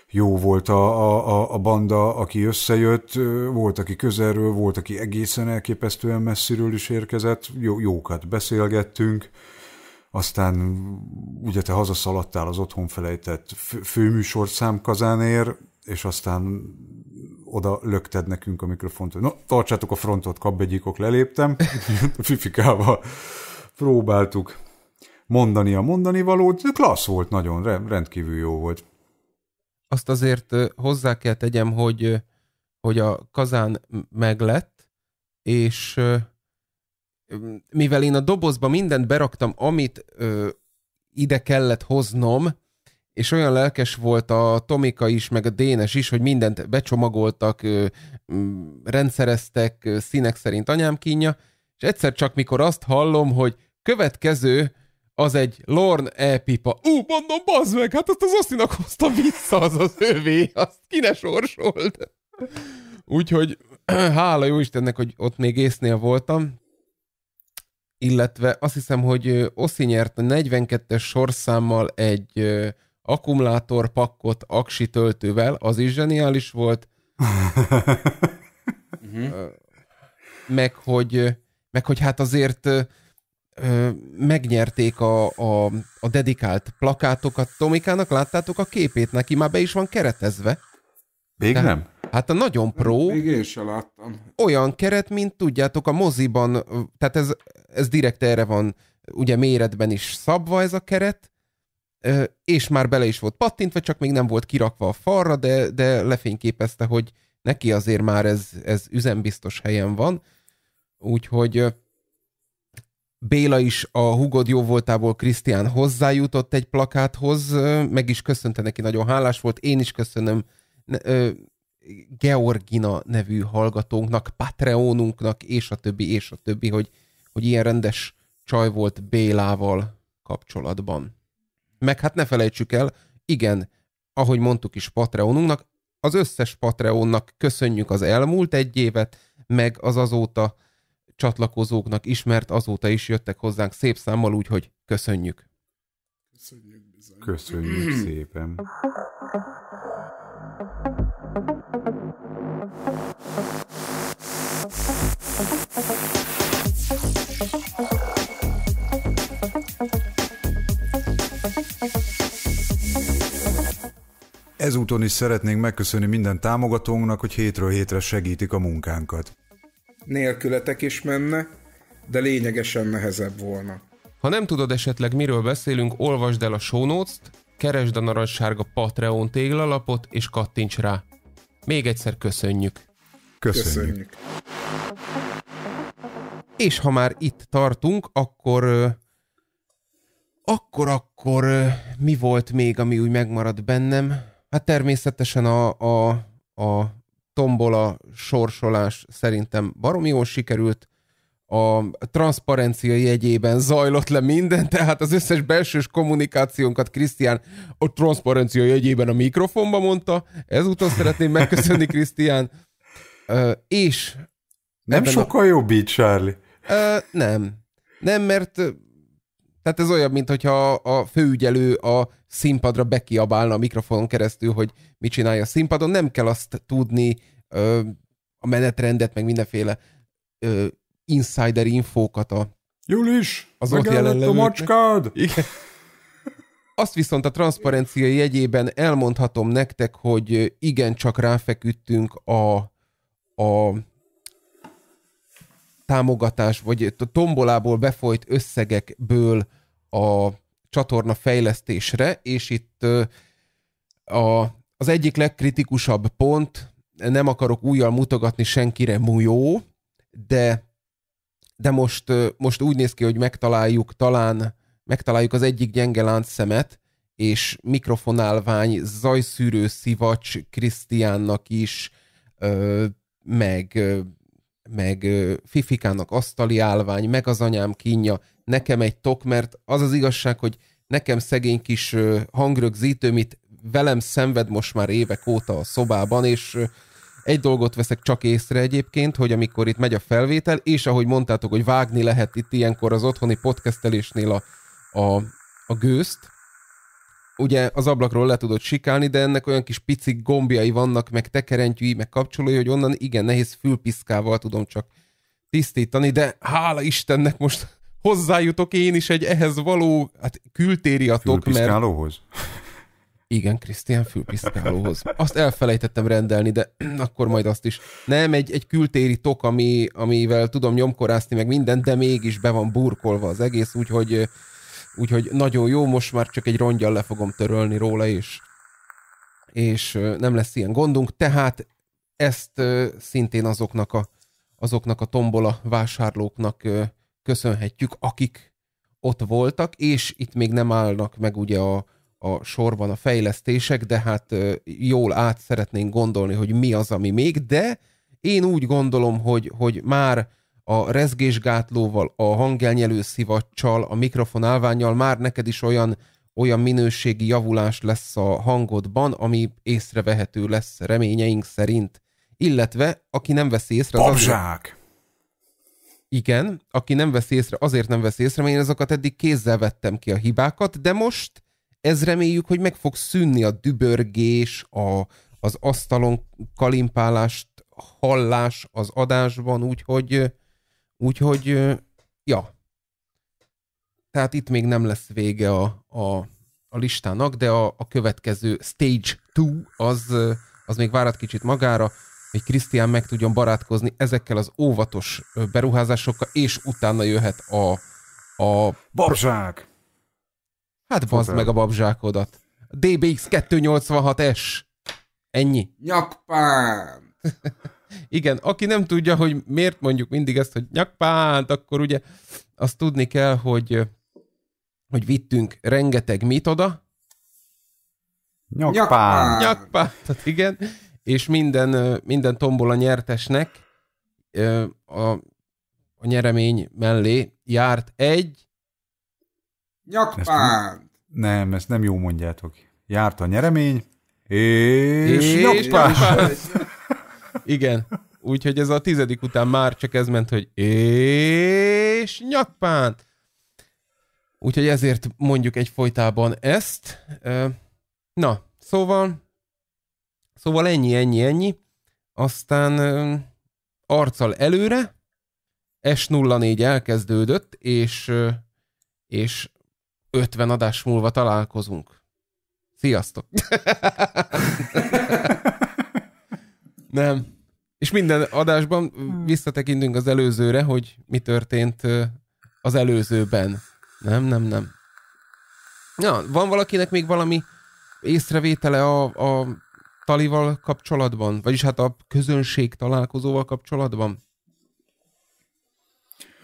jó volt a, a, a banda, aki összejött, volt, aki közelről, volt, aki egészen elképesztően messziről is érkezett, jó, jókat beszélgettünk, aztán ugye te hazaszaladtál az otthon felejtett főműsorszám kazánér, és aztán oda lökted nekünk a mikrofont, hogy no, tartsátok a frontot, egyikok leléptem. Fifikával próbáltuk mondani a mondani valót, klassz volt nagyon, rendkívül jó volt. Azt azért hozzá kell tegyem, hogy, hogy a kazán meglett, és mivel én a dobozba mindent beraktam, amit ö, ide kellett hoznom, és olyan lelkes volt a Tomika is, meg a Dénes is, hogy mindent becsomagoltak, ö, rendszereztek ö, színek szerint anyám kínja, és egyszer csak mikor azt hallom, hogy következő az egy Lorn e-pipa. Ú, mondom, bazd meg, hát azt az Osztinak hozta vissza az az ővé, azt ki ne sorsolt. Úgyhogy hála jó Istennek, hogy ott még észnél voltam, illetve azt hiszem, hogy Oszi nyert a 42-es sorszámmal egy akkumulátorpakkot aksi töltővel, az is zseniális volt. Mhm. meg, hogy, meg hogy hát azért megnyerték a, a, a dedikált plakátokat. Tomikának láttátok a képét, neki már be is van keretezve. Még Tehát, nem? Hát a nagyon pró. Még én sem láttam. Olyan keret, mint tudjátok a moziban, tehát ez ez direkt erre van, ugye méretben is szabva ez a keret, és már bele is volt pattintva, csak még nem volt kirakva a falra, de, de lefényképezte, hogy neki azért már ez, ez üzembiztos helyen van. Úgyhogy Béla is a Hugod jó voltából Krisztián hozzájutott egy plakáthoz, meg is köszönte neki, nagyon hálás volt. Én is köszönöm Georgina nevű hallgatónknak, Patreonunknak, és a többi, és a többi, hogy hogy ilyen rendes csaj volt Bélával kapcsolatban. Meg hát ne felejtsük el, igen, ahogy mondtuk is Patreonunknak, az összes Patreonnak köszönjük az elmúlt egy évet, meg az azóta csatlakozóknak is, mert azóta is jöttek hozzánk szép számmal, úgyhogy köszönjük. Köszönjük Köszönjük szépen. Ezúton is szeretnénk megköszönni minden támogatónknak, hogy hétről hétre segítik a munkánkat. Nélkületek is menne, de lényegesen nehezebb volna. Ha nem tudod esetleg miről beszélünk, olvasd el a show notes keresd a narancssárga Patreon téglalapot és kattints rá. Még egyszer köszönjük. Köszönjük. köszönjük. És ha már itt tartunk, akkor akkor, akkor mi volt még, ami úgy megmaradt bennem? Hát természetesen a, a, a tombola sorsolás szerintem baromi jól sikerült, a transzparencia jegyében zajlott le minden, tehát az összes belsős kommunikációnkat Krisztián a transzparencia jegyében a mikrofonba mondta. Ezúton szeretném megköszönni Krisztián. és... Nem sokkal a... jobb így, Charlie. nem. Nem, mert tehát ez olyan, mint hogyha a főügyelő a színpadra bekiabálna a mikrofonon keresztül, hogy mit csinálja a színpadon. Nem kell azt tudni, ö, a menetrendet, meg mindenféle ö, insider infókat a... Julis, az ott jelenlevőknek. a macskád! Igen. Azt viszont a transzparencia jegyében elmondhatom nektek, hogy igen, csak ráfeküdtünk a, a támogatás, vagy tombolából befolyt összegekből a csatorna fejlesztésre, és itt a, az egyik legkritikusabb pont, nem akarok újjal mutogatni senkire mújó, de, de most, most úgy néz ki, hogy megtaláljuk talán megtaláljuk az egyik gyenge láncszemet, és mikrofonálvány, zajszűrő szivacs Krisztiánnak is, meg meg Fifikának asztali állvány, meg az anyám kínja, nekem egy tok, mert az az igazság, hogy nekem szegény kis hangrögzítő, mit velem szenved most már évek óta a szobában, és egy dolgot veszek csak észre egyébként, hogy amikor itt megy a felvétel, és ahogy mondtátok, hogy vágni lehet itt ilyenkor az otthoni podcastelésnél a, a, a gőzt, ugye az ablakról le tudod sikálni, de ennek olyan kis pici gombjai vannak, meg tekerentyűi, meg kapcsolói, hogy onnan igen nehéz fülpiszkával tudom csak tisztítani, de hála Istennek most hozzájutok én is egy ehhez való hát kültéri Fülpiszkálóhoz? mert... Igen, Krisztián fülpiszkálóhoz. Azt elfelejtettem rendelni, de akkor majd azt is. Nem, egy, egy kültéri tok, ami, amivel tudom nyomkorászni meg mindent, de mégis be van burkolva az egész, úgyhogy Úgyhogy nagyon jó, most már csak egy rongyal le fogom törölni róla is. És nem lesz ilyen gondunk, tehát ezt szintén azoknak a, azoknak a tombola vásárlóknak köszönhetjük, akik ott voltak, és itt még nem állnak meg ugye a, a sorban a fejlesztések, de hát jól át szeretnénk gondolni, hogy mi az, ami még, de én úgy gondolom, hogy, hogy már a rezgésgátlóval, a hangelnyelő szivacsal, a mikrofon állványjal már neked is olyan, olyan minőségi javulás lesz a hangodban, ami észrevehető lesz reményeink szerint. Illetve, aki nem veszi észre... Papzsák! Azért... Igen, aki nem veszi észre, azért nem veszi észre, mert én azokat eddig kézzel vettem ki a hibákat, de most ez reméljük, hogy meg fog szűnni a dübörgés, a, az asztalon kalimpálást, hallás az adásban, úgyhogy Úgyhogy, ja. Tehát itt még nem lesz vége a, a, a listának, de a, a következő Stage 2 az, az még várat kicsit magára, hogy Krisztián meg tudjon barátkozni ezekkel az óvatos beruházásokkal, és utána jöhet a... a babzsák! Hát bazd meg a babzsákodat. DBX 286S. Ennyi. Nyakpám! Igen, aki nem tudja, hogy miért mondjuk mindig ezt, hogy nyakpánt, akkor ugye azt tudni kell, hogy, hogy vittünk rengeteg mit oda. Nyakpánt. Nyakpánt, hát igen. És minden, minden tombola nyertesnek a, a nyeremény mellé járt egy nyakpánt. Nem, ezt nem jó mondjátok. Járt a nyeremény, és, és nyakpánt. Igen. Úgyhogy ez a tizedik után már csak ez ment, hogy és nyakpánt. Úgyhogy ezért mondjuk egy folytában ezt. Na, szóval szóval ennyi, ennyi, ennyi. Aztán arccal előre, S04 elkezdődött, és, és 50 adás múlva találkozunk. Sziasztok! Nem. És minden adásban hmm. visszatekintünk az előzőre, hogy mi történt az előzőben. Nem, nem, nem. Ja, van valakinek még valami észrevétele a, a talival kapcsolatban? Vagyis hát a közönség találkozóval kapcsolatban?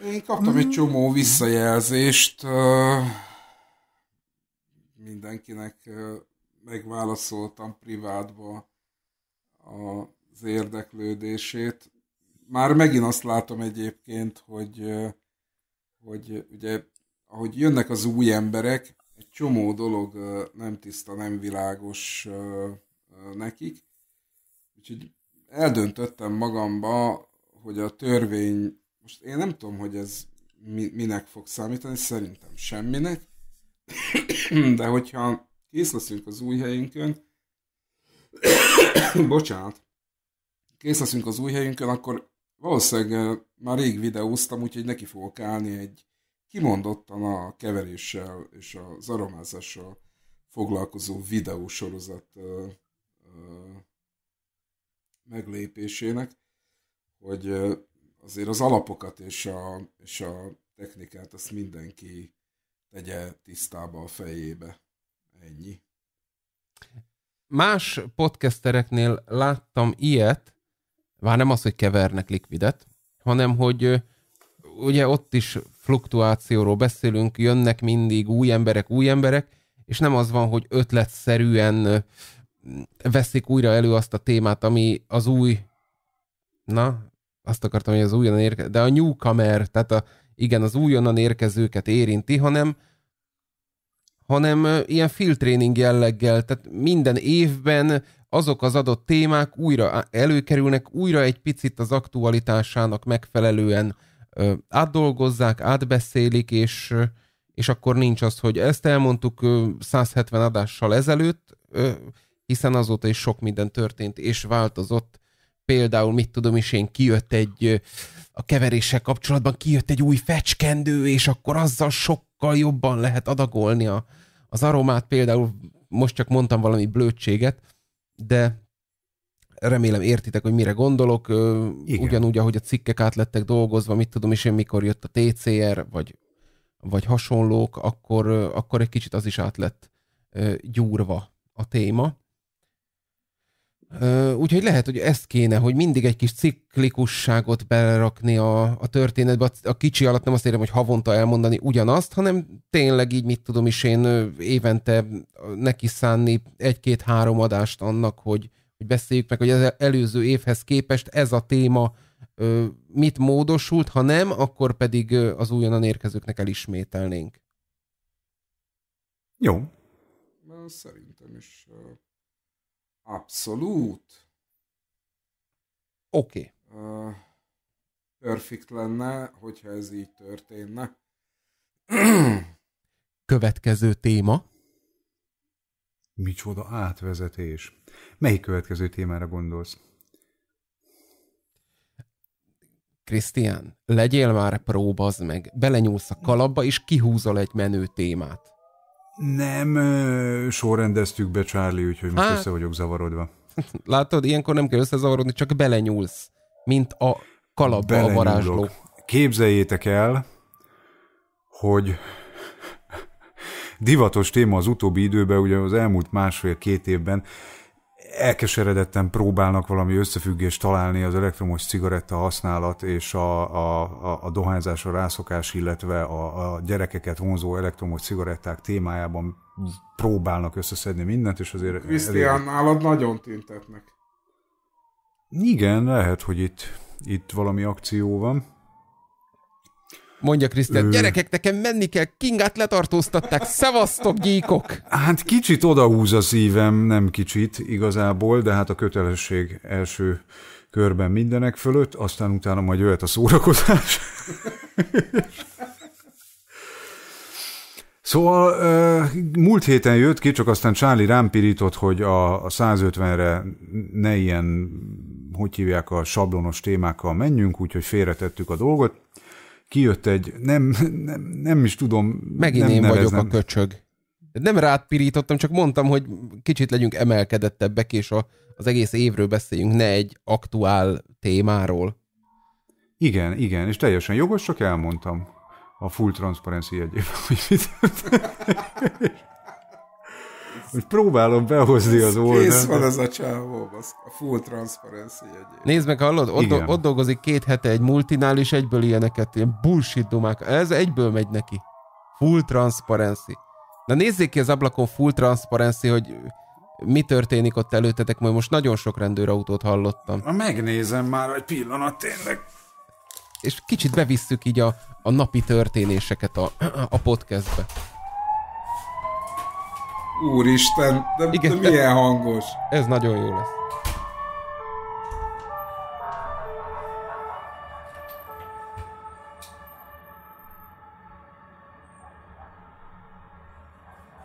Én kaptam egy csomó hmm. visszajelzést. Mindenkinek megválaszoltam privátba a az érdeklődését. Már megint azt látom egyébként, hogy, hogy ugye, ahogy jönnek az új emberek, egy csomó dolog nem tiszta, nem világos nekik. Úgyhogy eldöntöttem magamba, hogy a törvény, most én nem tudom, hogy ez minek fog számítani, szerintem semminek, de hogyha kész leszünk az új helyünkön, bocsánat, kész leszünk az új helyünkön, akkor valószínűleg eh, már rég videóztam, úgyhogy neki fogok állni egy kimondottan a keveréssel és az aromázással foglalkozó videósorozat eh, eh, meglépésének, hogy azért az alapokat és a, és a technikát azt mindenki tegye tisztába a fejébe. Ennyi. Más podcastereknél láttam ilyet, már nem az, hogy kevernek likvidet, hanem hogy ugye ott is fluktuációról beszélünk, jönnek mindig új emberek, új emberek, és nem az van, hogy ötletszerűen veszik újra elő azt a témát, ami az új, na, azt akartam, hogy az újonnan érkező, de a newcomer, tehát a, igen, az újonnan érkezőket érinti, hanem hanem ilyen field training jelleggel, tehát minden évben azok az adott témák újra előkerülnek, újra egy picit az aktualitásának megfelelően ö, átdolgozzák, átbeszélik, és, és akkor nincs az, hogy ezt elmondtuk 170 adással ezelőtt, ö, hiszen azóta is sok minden történt és változott. Például, mit tudom is én, kijött egy a keveréssel kapcsolatban kijött egy új fecskendő, és akkor azzal sokkal jobban lehet adagolni a, az aromát. Például most csak mondtam valami blödséget, de remélem értitek, hogy mire gondolok. Igen. Ugyanúgy, ahogy a cikkek át lettek dolgozva, mit tudom is én, mikor jött a TCR, vagy, vagy hasonlók, akkor, akkor egy kicsit az is át lett gyúrva a téma. Úgyhogy lehet, hogy ezt kéne, hogy mindig egy kis ciklikusságot belerakni a, a történetbe. A, a kicsi alatt nem azt érem, hogy havonta elmondani ugyanazt, hanem tényleg így, mit tudom is én, évente neki szánni egy-két-három adást annak, hogy, hogy beszéljük meg, hogy az e-, előző évhez képest ez a téma mit módosult, ha nem, akkor pedig az újonnan érkezőknek elismételnénk. Jó. Szerintem is Abszolút. Oké. Okay. Perfect perfekt lenne, hogyha ez így történne. Következő téma. Micsoda átvezetés. Melyik következő témára gondolsz? Krisztián, legyél már próbazd meg. Belenyúlsz a kalapba, és kihúzol egy menő témát. Nem sorrendeztük be, Charlie, úgyhogy most Há. össze vagyok zavarodva. Látod, ilyenkor nem kell összezavarodni, csak belenyúlsz, mint a kalapba a varázsló. Képzeljétek el, hogy divatos téma az utóbbi időben, ugye az elmúlt másfél-két évben elkeseredetten próbálnak valami összefüggést találni az elektromos cigaretta használat és a, a, a, a dohányzásra rászokás, illetve a, a gyerekeket vonzó elektromos cigaretták témájában próbálnak összeszedni mindent, és azért... Krisztián, elég... nálad nagyon tüntetnek. Igen, lehet, hogy itt, itt valami akció van mondja Krisztián. Ő... Gyerekek, nekem menni kell, Kingát letartóztatták, szevasztok, gyíkok! Hát kicsit odahúz a szívem, nem kicsit igazából, de hát a kötelesség első körben mindenek fölött, aztán utána majd jöhet a szórakozás. Szóval múlt héten jött ki, csak aztán Charlie rám pirított, hogy a 150-re ne ilyen, hogy hívják, a sablonos témákkal menjünk, úgyhogy félretettük a dolgot kijött egy, nem, nem, nem is tudom. Megint nem én nevezem. vagyok a köcsög. Nem rád pirítottam, csak mondtam, hogy kicsit legyünk emelkedettebbek, és a, az egész évről beszéljünk, ne egy aktuál témáról. Igen, igen, és teljesen jogos, csak elmondtam a full transparency egyében, hogy mit hogy próbálom behozni az oldalt. Kész van az a csávó, a full transparency egyéb. Nézd meg, hallod, ott, do, ott dolgozik két hete egy multinál, és egyből ilyeneket, ilyen bullshit dumák. Ez egyből megy neki. Full transparency. Na nézzék ki az ablakon full transparency, hogy mi történik ott előttetek, majd most nagyon sok rendőrautót hallottam. Na megnézem már egy pillanat tényleg. És kicsit bevisszük így a, a napi történéseket a, a podcastbe. Úristen, de, Igen, de milyen hangos. Ez nagyon jó lesz.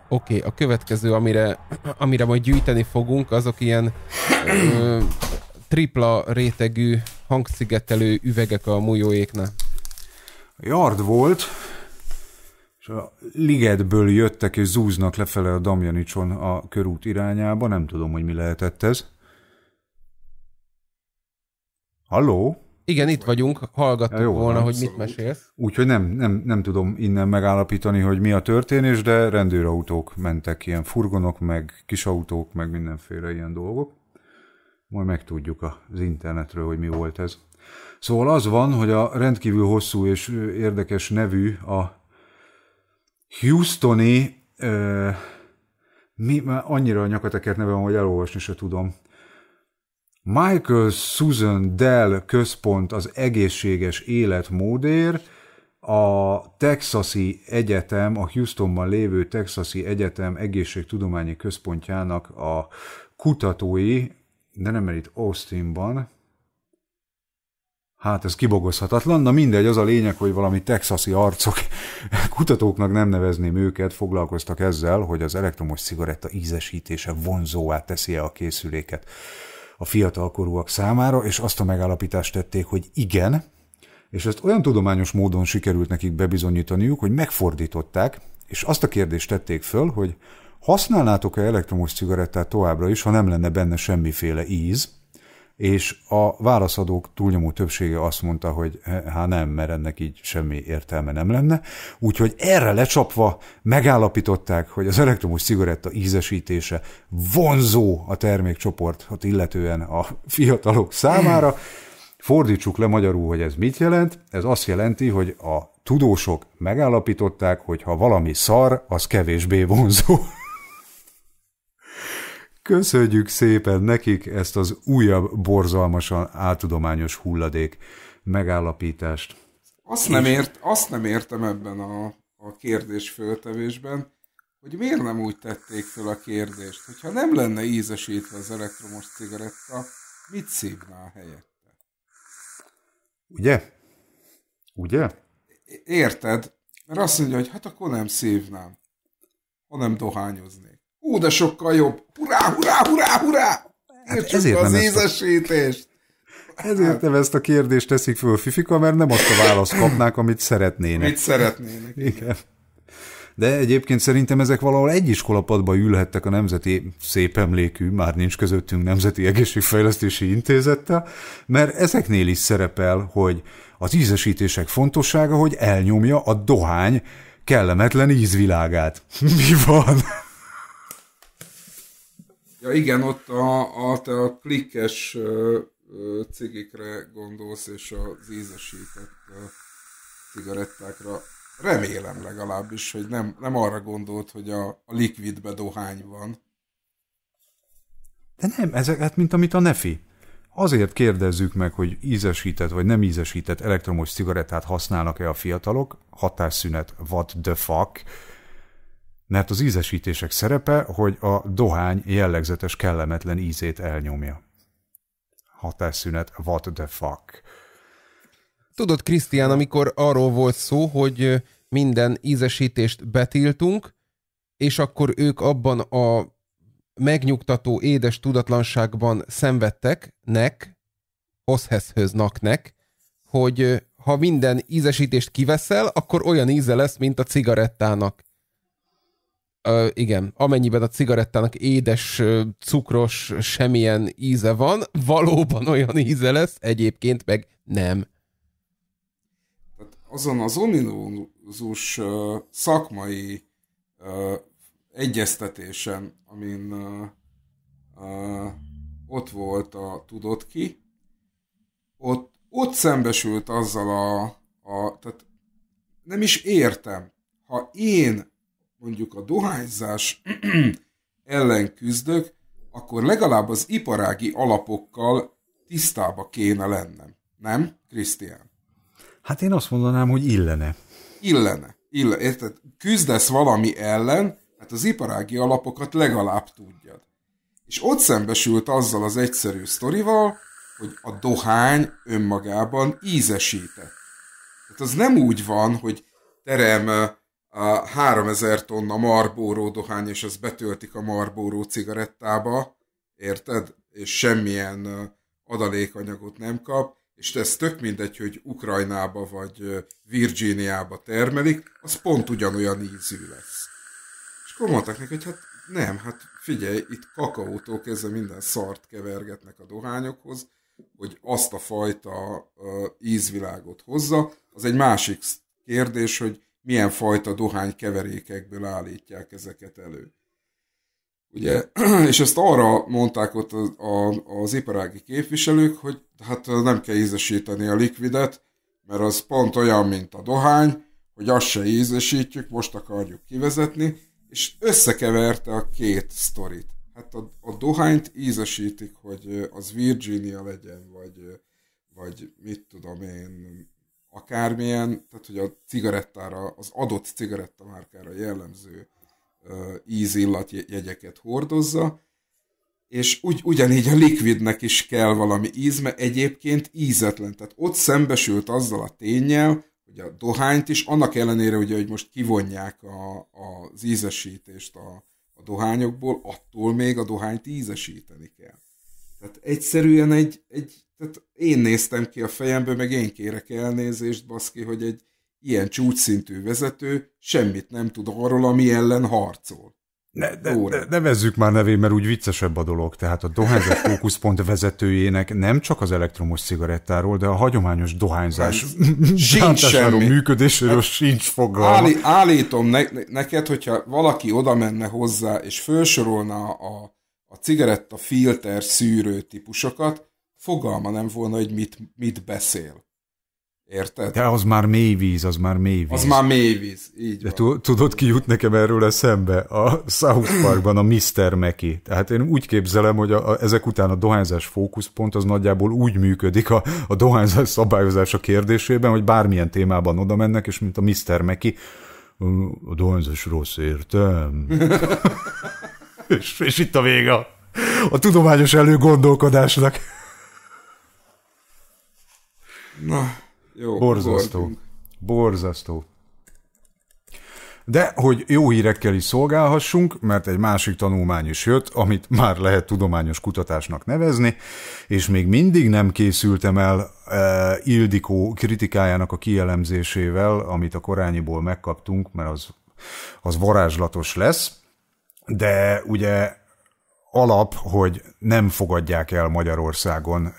Oké, okay, a következő, amire, amire majd gyűjteni fogunk, azok ilyen ö, tripla rétegű hangszigetelő üvegek a mújóéknál. Yard volt, és a ligetből jöttek és zúznak lefele a Damjanicson a körút irányába, nem tudom, hogy mi lehetett ez. Halló? Igen, itt vagyunk, hallgattuk ja, jó, volna, hogy mit mesélsz. Úgyhogy nem, nem, nem tudom innen megállapítani, hogy mi a történés, de rendőrautók mentek, ilyen furgonok, meg kisautók, meg mindenféle ilyen dolgok. Majd megtudjuk az internetről, hogy mi volt ez. Szóval az van, hogy a rendkívül hosszú és érdekes nevű a Houstoni, ö, mi, már annyira a nyakatekert nevem, hogy elolvasni se tudom. Michael Susan Dell központ az egészséges életmódért, a Texasi Egyetem, a Houstonban lévő Texasi Egyetem egészségtudományi központjának a kutatói, de nem itt Austinban, Hát ez kibogozhatatlan, na mindegy, az a lényeg, hogy valami texasi arcok, kutatóknak nem nevezném őket, foglalkoztak ezzel, hogy az elektromos cigaretta ízesítése vonzóvá teszi-e a készüléket a fiatalkorúak számára, és azt a megállapítást tették, hogy igen, és ezt olyan tudományos módon sikerült nekik bebizonyítaniuk, hogy megfordították, és azt a kérdést tették föl, hogy használnátok-e elektromos cigarettát továbbra is, ha nem lenne benne semmiféle íz, és a válaszadók túlnyomó többsége azt mondta, hogy hát nem, mert ennek így semmi értelme nem lenne. Úgyhogy erre lecsapva megállapították, hogy az elektromos cigaretta ízesítése vonzó a termékcsoport, hát illetően a fiatalok számára. Fordítsuk le magyarul, hogy ez mit jelent. Ez azt jelenti, hogy a tudósok megállapították, hogy ha valami szar, az kevésbé vonzó. Köszönjük szépen nekik ezt az újabb, borzalmasan áltudományos hulladék megállapítást. Azt nem, ért, azt nem értem ebben a, a kérdés föltevésben, hogy miért nem úgy tették fel a kérdést, hogyha nem lenne ízesítve az elektromos cigaretta, mit a helyette? Ugye? Ugye? Érted? Mert azt mondja, hogy hát akkor nem szívnám, hanem dohányozni. Ó, de sokkal jobb. Hurrá, hurrá, hurrá, hurrá! Hát ezért az ízesítést! A... Ezért nem ezt a kérdést teszik föl Fifika, mert nem azt a választ kapnák, amit szeretnének. Mit szeretnének. Igen. De egyébként szerintem ezek valahol egy iskolapadba ülhettek a Nemzeti Szép Emlékű, már nincs közöttünk Nemzeti Egészségfejlesztési Intézettel, mert ezeknél is szerepel, hogy az ízesítések fontossága, hogy elnyomja a dohány kellemetlen ízvilágát. Mi van? Ja igen, ott a, a, te a klikkes cigikre gondolsz, és az ízesített cigarettákra. Remélem legalábbis, hogy nem, nem arra gondolt, hogy a, a likvidbe dohány van. De nem, ezek, hát mint amit a Nefi. Azért kérdezzük meg, hogy ízesített vagy nem ízesített elektromos cigarettát használnak-e a fiatalok, hatásszünet, what the fuck, mert az ízesítések szerepe, hogy a dohány jellegzetes kellemetlen ízét elnyomja. Hatásszünet, what the fuck. Tudod, Krisztián, amikor arról volt szó, hogy minden ízesítést betiltunk, és akkor ők abban a megnyugtató édes tudatlanságban szenvedtek, nek, hoszhezhöz naknek, hogy ha minden ízesítést kiveszel, akkor olyan íze lesz, mint a cigarettának. Uh, igen, amennyiben a cigarettának édes, cukros, semmilyen íze van, valóban olyan íze lesz, egyébként meg nem. Azon az ominózus uh, szakmai uh, egyeztetésen, amin uh, uh, ott volt a tudott ki, ott, ott szembesült azzal a, a tehát nem is értem, ha én mondjuk a dohányzás ellen küzdök, akkor legalább az iparági alapokkal tisztába kéne lennem. Nem, Krisztián? Hát én azt mondanám, hogy illene. Illene. illene. Érted? Küzdesz valami ellen, hát az iparági alapokat legalább tudjad. És ott szembesült azzal az egyszerű sztorival, hogy a dohány önmagában ízesített. Tehát az nem úgy van, hogy terem a 3000 tonna marbóró dohány, és ezt betöltik a marbóró cigarettába, érted? És semmilyen adalékanyagot nem kap, és ez tök mindegy, hogy Ukrajnába vagy Virginiába termelik, az pont ugyanolyan ízű lesz. És akkor mondták neki, hogy hát nem, hát figyelj, itt kakaótól kezdve minden szart kevergetnek a dohányokhoz, hogy azt a fajta ízvilágot hozza. Az egy másik kérdés, hogy milyen fajta dohánykeverékekből állítják ezeket elő. Ugye, és ezt arra mondták ott az, a, az iparági képviselők, hogy hát nem kell ízesíteni a likvidet, mert az pont olyan, mint a dohány, hogy azt se ízesítjük, most akarjuk kivezetni, és összekeverte a két sztorit. Hát a, a dohányt ízesítik, hogy az Virginia legyen, vagy, vagy mit tudom én, akármilyen, tehát hogy a cigarettára, az adott cigarettamárkára jellemző uh, ízillat jegyeket hordozza, és ugy, ugyanígy a likvidnek is kell valami íz, mert egyébként ízetlen. Tehát ott szembesült azzal a tényel, hogy a dohányt is, annak ellenére, ugye, hogy most kivonják a, a, az ízesítést a, a dohányokból, attól még a dohányt ízesíteni kell. Tehát egyszerűen egy, egy tehát én néztem ki a fejemből, meg én kérek elnézést, baszki, hogy egy ilyen csúcsszintű vezető semmit nem tud arról, ami ellen harcol. Ne, ne, ne, nevezzük már nevén, mert úgy viccesebb a dolog. Tehát a dohányzás fókuszpont vezetőjének nem csak az elektromos cigarettáról, de a hagyományos dohányzás bántásáról, működéséről hát, sincs fogalma. Állí, állítom ne, neked, hogyha valaki oda menne hozzá, és felsorolna a, a cigaretta filter szűrő típusokat, fogalma nem volna, hogy mit, mit beszél. Érted? De az már mélyvíz, az már mélyvíz. Az már mélyvíz, így De van. tudod, ki jut nekem erről eszembe? A South Parkban a Mr. Meki. Tehát én úgy képzelem, hogy a, a, ezek után a dohányzás fókuszpont az nagyjából úgy működik a, a dohányzás szabályozása kérdésében, hogy bármilyen témában oda mennek, és mint a Mr. Meki, a dohányzás rossz, értem? és, és itt a vége a tudományos előgondolkodásnak. Na, jó. Borzasztó. Gordon. Borzasztó. De, hogy jó hírekkel is szolgálhassunk, mert egy másik tanulmány is jött, amit már lehet tudományos kutatásnak nevezni, és még mindig nem készültem el uh, Ildikó kritikájának a kielemzésével, amit a korányiból megkaptunk, mert az, az varázslatos lesz. De ugye alap, hogy nem fogadják el Magyarországon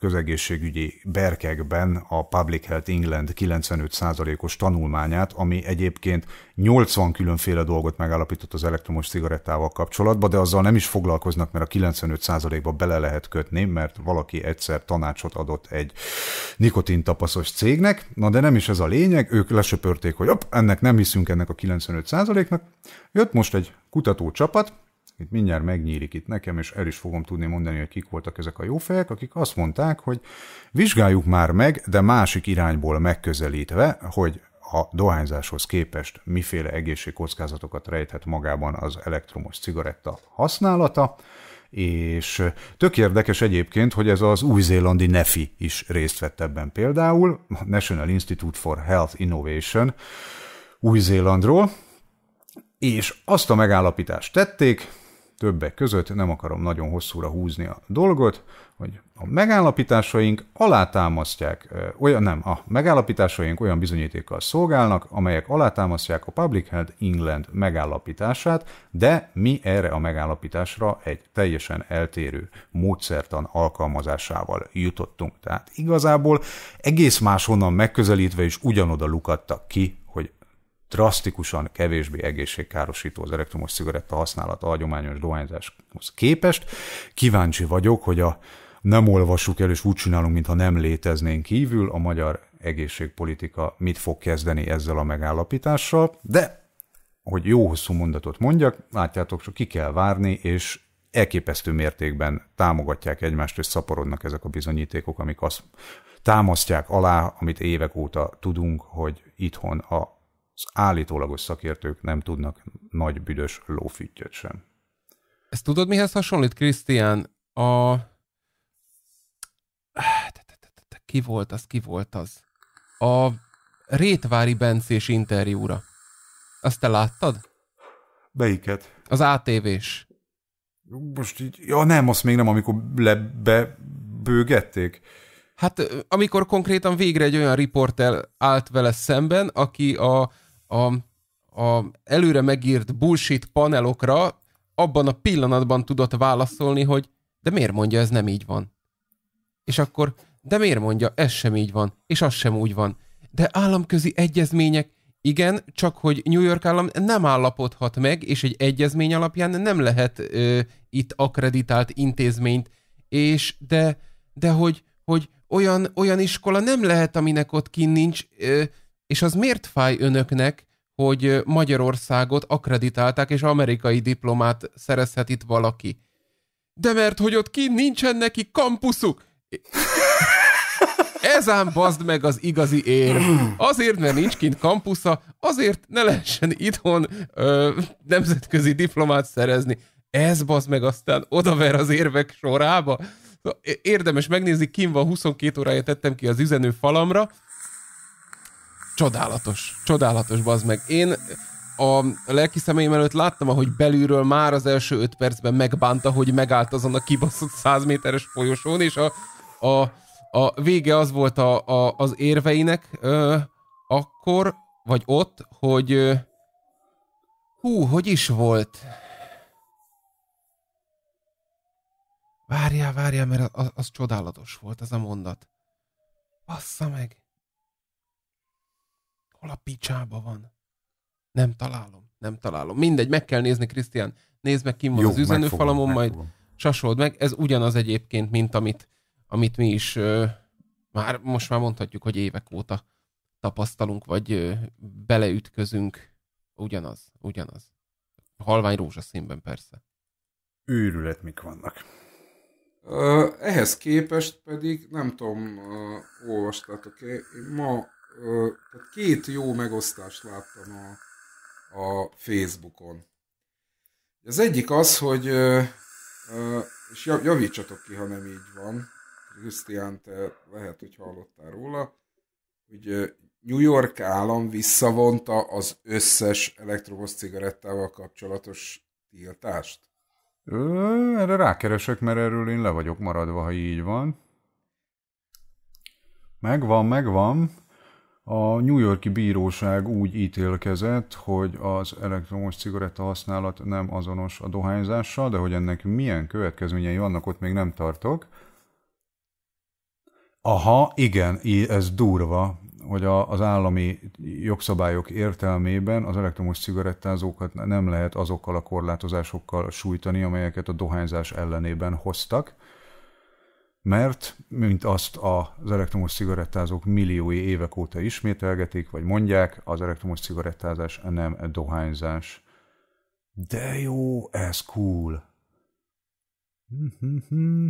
közegészségügyi berkekben a Public Health England 95%-os tanulmányát, ami egyébként 80 különféle dolgot megállapított az elektromos cigarettával kapcsolatban, de azzal nem is foglalkoznak, mert a 95%-ba bele lehet kötni, mert valaki egyszer tanácsot adott egy nikotintapaszos cégnek, na de nem is ez a lényeg, ők lesöpörték, hogy op, ennek nem hiszünk ennek a 95%-nak. Jött most egy kutatócsapat, itt mindjárt megnyílik itt nekem, és el is fogom tudni mondani, hogy kik voltak ezek a fejek, akik azt mondták, hogy vizsgáljuk már meg, de másik irányból megközelítve, hogy a dohányzáshoz képest miféle egészségkockázatokat rejthet magában az elektromos cigaretta használata, és tök érdekes egyébként, hogy ez az új-zélandi NEFI is részt vett ebben például, National Institute for Health Innovation Új-Zélandról, és azt a megállapítást tették, többek között, nem akarom nagyon hosszúra húzni a dolgot, hogy a megállapításaink alátámasztják, olyan nem, a megállapításaink olyan bizonyítékkal szolgálnak, amelyek alátámasztják a Public Health England megállapítását, de mi erre a megállapításra egy teljesen eltérő módszertan alkalmazásával jutottunk. Tehát igazából egész máshonnan megközelítve is ugyanoda lukadtak ki drasztikusan kevésbé egészségkárosító az elektromos cigaretta használata a hagyományos dohányzáshoz képest. Kíváncsi vagyok, hogy a nem olvassuk el, és úgy csinálunk, mintha nem léteznénk kívül, a magyar egészségpolitika mit fog kezdeni ezzel a megállapítással, de hogy jó hosszú mondatot mondjak, látjátok, csak ki kell várni, és elképesztő mértékben támogatják egymást, és szaporodnak ezek a bizonyítékok, amik azt támasztják alá, amit évek óta tudunk, hogy itthon a az állítólagos szakértők nem tudnak nagy büdös lófüttyöt sem. Ezt tudod, mihez hasonlít, Krisztián? A... Ki volt az, ki volt az? A Rétvári Bencés interjúra. Azt te láttad? Beiket. Az ATV-s. Most így, ja nem, azt még nem, amikor lebbe Hát amikor konkrétan végre egy olyan riportel állt vele szemben, aki a a, a előre megírt bullshit panelokra abban a pillanatban tudott válaszolni, hogy de miért mondja, ez nem így van. És akkor, de miért mondja, ez sem így van, és az sem úgy van. De államközi egyezmények, igen, csak hogy New York állam nem állapodhat meg, és egy egyezmény alapján nem lehet ö, itt akreditált intézményt, és de, de hogy, hogy olyan, olyan iskola nem lehet, aminek ott kin nincs, ö, és az miért fáj önöknek, hogy Magyarországot akreditálták, és amerikai diplomát szerezhet itt valaki? De mert hogy ott ki nincsen neki kampuszuk! E- Ez ám bazd meg az igazi ér. Azért, mert nincs kint kampusza, azért ne lehessen itthon ö, nemzetközi diplomát szerezni. Ez bazd meg aztán odaver az érvek sorába. Szóval érdemes megnézni, kim van 22 órája tettem ki az üzenő falamra, Csodálatos, csodálatos, bazd meg. Én a lelki személyem előtt láttam, ahogy belülről már az első öt percben megbánta, hogy megállt azon a kibaszott száz méteres folyosón, és a, a, a vége az volt a, a, az érveinek ö, akkor, vagy ott, hogy ö, hú, hogy is volt? Várjál, várjál, mert az, az csodálatos volt az a mondat. Bassza meg! hol a picsába van? Nem találom, nem találom. Mindegy, meg kell nézni, Krisztián. Nézd meg, kim van Jó, az üzenőfalamon, majd megfogom. sasold meg. Ez ugyanaz egyébként, mint amit, amit mi is ö, már most már mondhatjuk, hogy évek óta tapasztalunk, vagy ö, beleütközünk. Ugyanaz, ugyanaz. Halvány rózsaszínben persze. Őrület mik vannak. Uh, ehhez képest pedig, nem tudom, uh, e én ma tehát két jó megosztást láttam a, a Facebookon. Az egyik az, hogy, és javítsatok ki, ha nem így van, Krisztián, te lehet, hogy hallottál róla, hogy New York állam visszavonta az összes elektromos cigarettával kapcsolatos tiltást. Ö, erre rákeresek, mert erről én le vagyok maradva, ha így van. Megvan, megvan. A New Yorki bíróság úgy ítélkezett, hogy az elektromos cigaretta használat nem azonos a dohányzással, de hogy ennek milyen következményei vannak, ott még nem tartok. Aha, igen, ez durva, hogy a, az állami jogszabályok értelmében az elektromos cigarettázókat nem lehet azokkal a korlátozásokkal sújtani, amelyeket a dohányzás ellenében hoztak mert, mint azt az elektromos cigarettázók milliói évek óta ismételgetik, vagy mondják, az elektromos cigarettázás nem dohányzás. De jó, ez cool. Hm, hm, hm.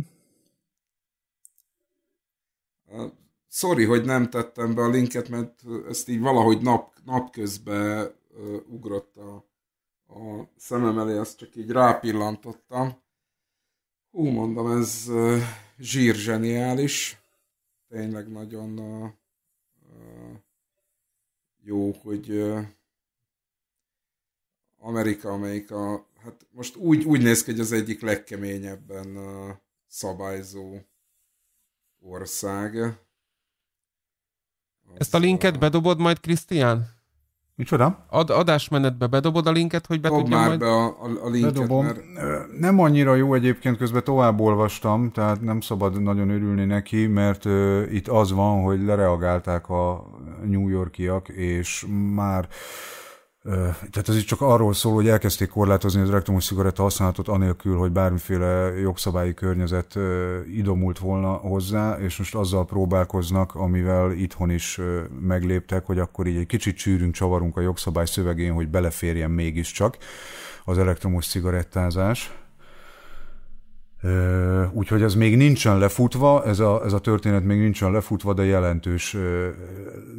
Sorry, hogy nem tettem be a linket, mert ezt így valahogy nap, napközben ugrott a, a szemem elé, azt csak így rápillantottam. Hú, mondom, ez zsír zseniális, tényleg nagyon uh, uh, jó, hogy uh, Amerika, amelyik a, hát most úgy, úgy néz ki, hogy az egyik legkeményebben uh, szabályzó ország. Ezt a linket bedobod majd, Krisztián? Micsoda? Ad, adásmenetbe bedobod a linket, hogy be Dob tudjam már majd... be a, a, a linket, Bedobom. mert... Nem annyira jó egyébként, közben tovább olvastam, tehát nem szabad nagyon örülni neki, mert uh, itt az van, hogy lereagálták a New Yorkiak, és már uh, tehát ez itt csak arról szól, hogy elkezdték korlátozni az elektromos cigaretta használatot anélkül, hogy bármiféle jogszabályi környezet idomult volna hozzá, és most azzal próbálkoznak, amivel itthon is megléptek, hogy akkor így egy kicsit csűrünk, csavarunk a jogszabály szövegén, hogy beleférjen mégiscsak az elektromos cigarettázás Úgyhogy ez még nincsen lefutva, ez a, ez a történet még nincsen lefutva, de jelentős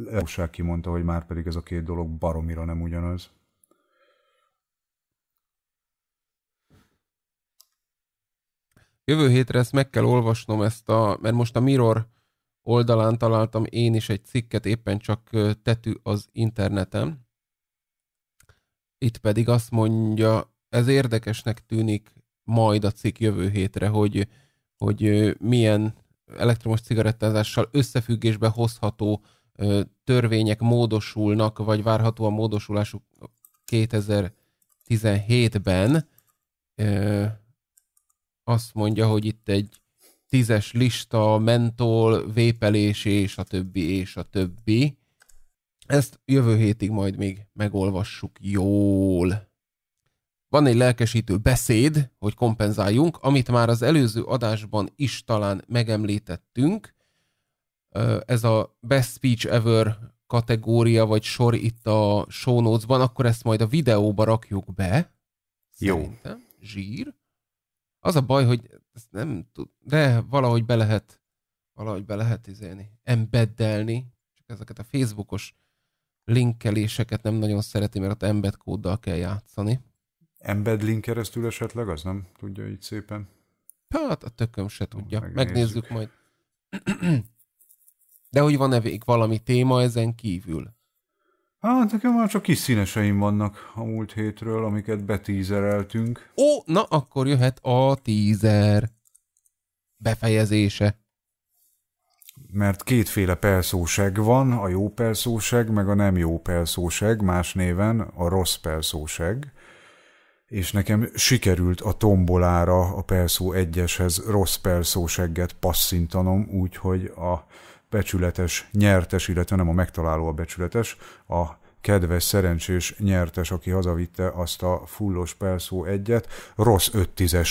Lefusság kimondta, hogy már pedig ez a két dolog baromira nem ugyanaz. Jövő hétre ezt meg kell olvasnom, ezt a, mert most a Mirror oldalán találtam én is egy cikket, éppen csak tetű az interneten. Itt pedig azt mondja, ez érdekesnek tűnik, majd a cikk jövő hétre, hogy, hogy milyen elektromos cigarettázással összefüggésbe hozható törvények módosulnak, vagy várható a módosulásuk 2017-ben. Azt mondja, hogy itt egy tízes lista, mentol, vépelés, és a többi, és a többi. Ezt jövő hétig majd még megolvassuk jól. Van egy lelkesítő beszéd, hogy kompenzáljunk, amit már az előző adásban is talán megemlítettünk. Ez a Best Speech Ever kategória vagy sor itt a show notes-ban, akkor ezt majd a videóba rakjuk be. Jó. Szerintem. Zsír. Az a baj, hogy ezt nem tud, de valahogy be lehet, valahogy be lehet izélni, embeddelni, csak ezeket a Facebookos linkeléseket nem nagyon szereti, mert ott embed kóddal kell játszani. Embedlin keresztül esetleg, az nem tudja így szépen. Hát a tököm se tudja. Megnézzük, Megnézzük majd. De hogy van-e vég valami téma ezen kívül? Hát nekem már csak kis színeseim vannak a múlt hétről, amiket betízereltünk. Ó, na akkor jöhet a tízer befejezése. Mert kétféle perszóság van, a jó perszóság, meg a nem jó perszóság, más néven a rossz perszóság és nekem sikerült a tombolára a perszó egyeshez rossz perszó segget passzintanom, úgyhogy a becsületes nyertes, illetve nem a megtaláló a becsületes, a kedves, szerencsés nyertes, aki hazavitte azt a fullos perszó egyet, rossz 5-10-es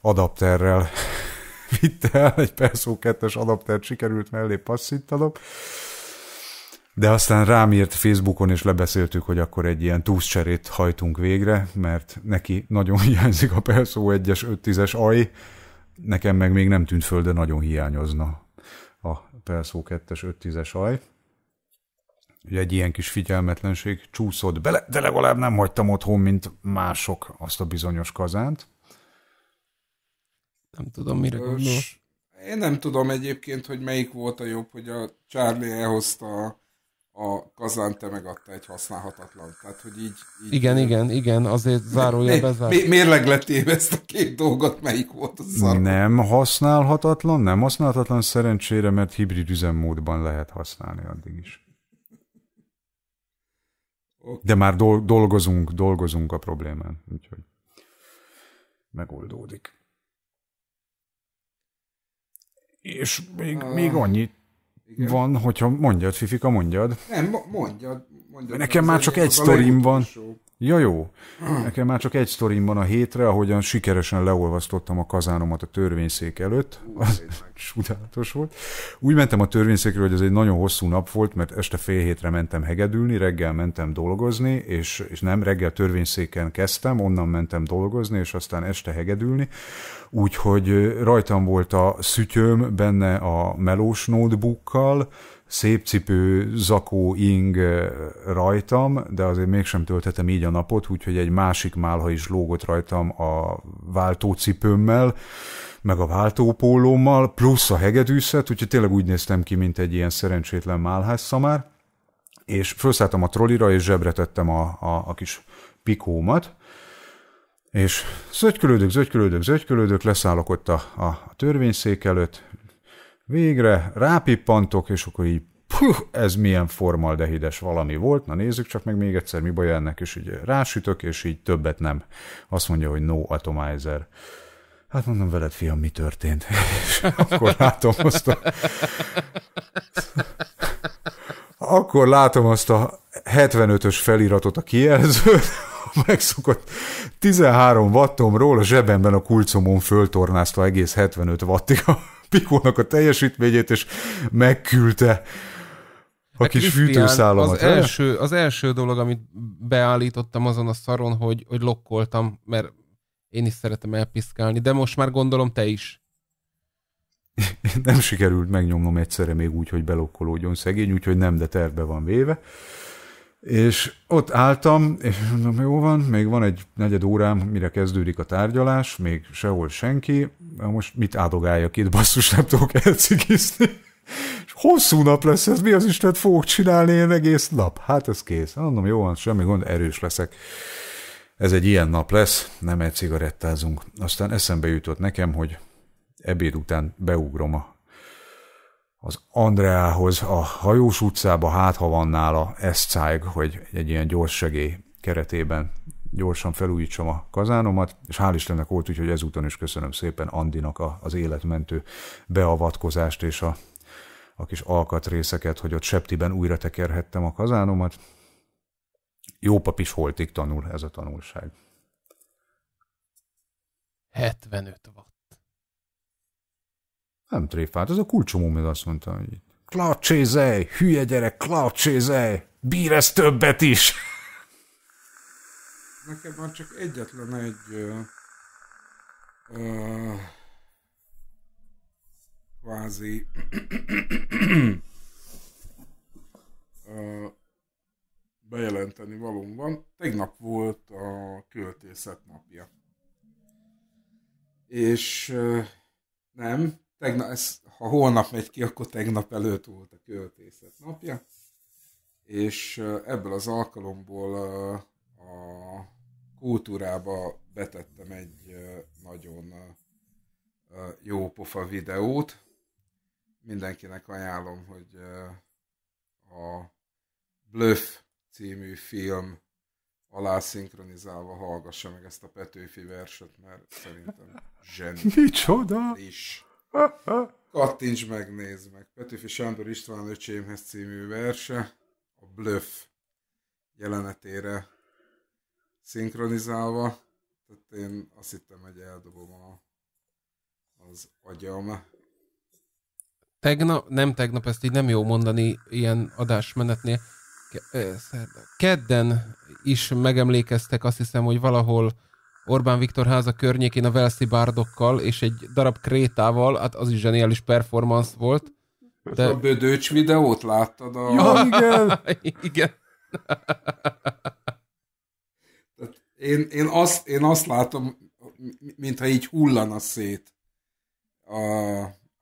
adapterrel vitte el, egy perszó 2-es adaptert sikerült mellé passzintanom, de aztán rám írt Facebookon, és lebeszéltük, hogy akkor egy ilyen túszcserét hajtunk végre, mert neki nagyon hiányzik a Perszó 1-es, 5-10-es aj, nekem meg még nem tűnt föl, de nagyon hiányozna a Perszó 2-es, 5-10-es aj. Ugye egy ilyen kis figyelmetlenség csúszott bele, de legalább nem hagytam otthon, mint mások azt a bizonyos kazánt. Nem tudom, mire gondolsz. Én nem tudom egyébként, hogy melyik volt a jobb, hogy a Charlie elhozta a a kazán te megadta egy használhatatlan. Tehát, hogy így... így igen, ő... igen, igen, azért zárója bezárt. Mi, miért lett ezt a két dolgot, melyik volt az szar? Nem használhatatlan, nem használhatatlan szerencsére, mert hibrid üzemmódban lehet használni addig is. Okay. De már dolgozunk, dolgozunk a problémán, úgyhogy megoldódik. És még, ah. még annyit igen. van, hogyha mondjad, Fifika, mondjad. Nem, mondjad. mondjad Nekem már csak egy sztorim van. Ja, jó. Nekem már csak egy sztorim van a hétre, ahogyan sikeresen leolvasztottam a kazánomat a törvényszék előtt. Az, csodálatos volt. Úgy mentem a törvényszékről, hogy ez egy nagyon hosszú nap volt, mert este fél hétre mentem hegedülni, reggel mentem dolgozni, és, és nem, reggel törvényszéken kezdtem, onnan mentem dolgozni, és aztán este hegedülni. Úgyhogy rajtam volt a szütyöm, benne a melós notebookkal, szép cipő, zakó, ing rajtam, de azért mégsem töltetem így a napot, úgyhogy egy másik málha is lógott rajtam a váltócipőmmel, meg a váltópólómmal, plusz a hegedűszet, úgyhogy tényleg úgy néztem ki, mint egy ilyen szerencsétlen málház szamár, és felszálltam a trollira, és zsebre tettem a, a, a kis pikómat, és zögykölődök, zögykölődök, zögykölődök, leszállok ott a, a, a törvényszék előtt, végre rápippantok, és akkor így puh, ez milyen formaldehides valami volt, na nézzük csak meg még egyszer, mi baj ennek, és így rásütök, és így többet nem. Azt mondja, hogy no atomizer hát mondom veled, fiam, mi történt? És akkor látom azt a... Akkor látom azt a 75-ös feliratot a kijelzőn, megszokott 13 wattomról, a zsebemben a kulcomon föltornázta egész 75 wattig a pikónak a teljesítményét, és megküldte a hát kis fűtőszálamat. Az első, az első dolog, amit beállítottam azon a szaron, hogy, hogy lokkoltam, mert én is szeretem elpiszkálni, de most már gondolom te is. nem sikerült megnyomnom egyszerre még úgy, hogy belokkolódjon szegény, úgyhogy nem, de terve van véve. És ott álltam, és mondom, jó van, még van egy negyed órám, mire kezdődik a tárgyalás, még sehol senki, most mit áldogáljak itt, basszus, nem tudok elcigizni. És hosszú nap lesz ez, mi az Isten fogok csinálni én egész nap? Hát ez kész. Mondom, jó van, semmi gond, erős leszek. Ez egy ilyen nap lesz, nem egy cigarettázunk. Aztán eszembe jutott nekem, hogy ebéd után beugrom a, az Andreához a hajós utcába, hát ha van nála eszcájg, hogy egy ilyen gyors segély keretében gyorsan felújítsam a kazánomat, és hál' Istennek volt, úgyhogy ezúton is köszönöm szépen Andinak a, az életmentő beavatkozást és a, a kis alkatrészeket, hogy ott septiben újra tekerhettem a kazánomat, jó pap is holtig tanul ez a tanulság. 75 watt. Nem tréfált, ez a kulcsomó, mert azt mondta, hogy klacsézelj, hülye gyerek, klacsézelj, bír ez többet is. Nekem már csak egyetlen egy ö, ö, kvázi ö, bejelenteni valónk van. Tegnap volt a költészet napja. És nem, tegnap, ez, ha holnap megy ki, akkor tegnap előtt volt a költészet napja. És ebből az alkalomból a kultúrába betettem egy nagyon jó pofa videót. Mindenkinek ajánlom, hogy a Bluff című film alá szinkronizálva hallgassa meg ezt a Petőfi verset, mert szerintem zseni. Micsoda? Is. Kattints meg, nézd meg. Petőfi Sándor István öcsémhez című verse a Bluff jelenetére szinkronizálva. Tehát én azt hittem, hogy eldobom a, az agyam. Tegnap, nem tegnap, ezt így nem jó mondani ilyen adásmenetnél kedden is megemlékeztek, azt hiszem, hogy valahol Orbán Viktor háza környékén a Velszi bárdokkal és egy darab krétával, hát az is zseniális performance volt. Hát de... A bödőcs videót láttad? A... Ja, igen! igen. én, én, azt, én azt látom, mintha így hullana szét a,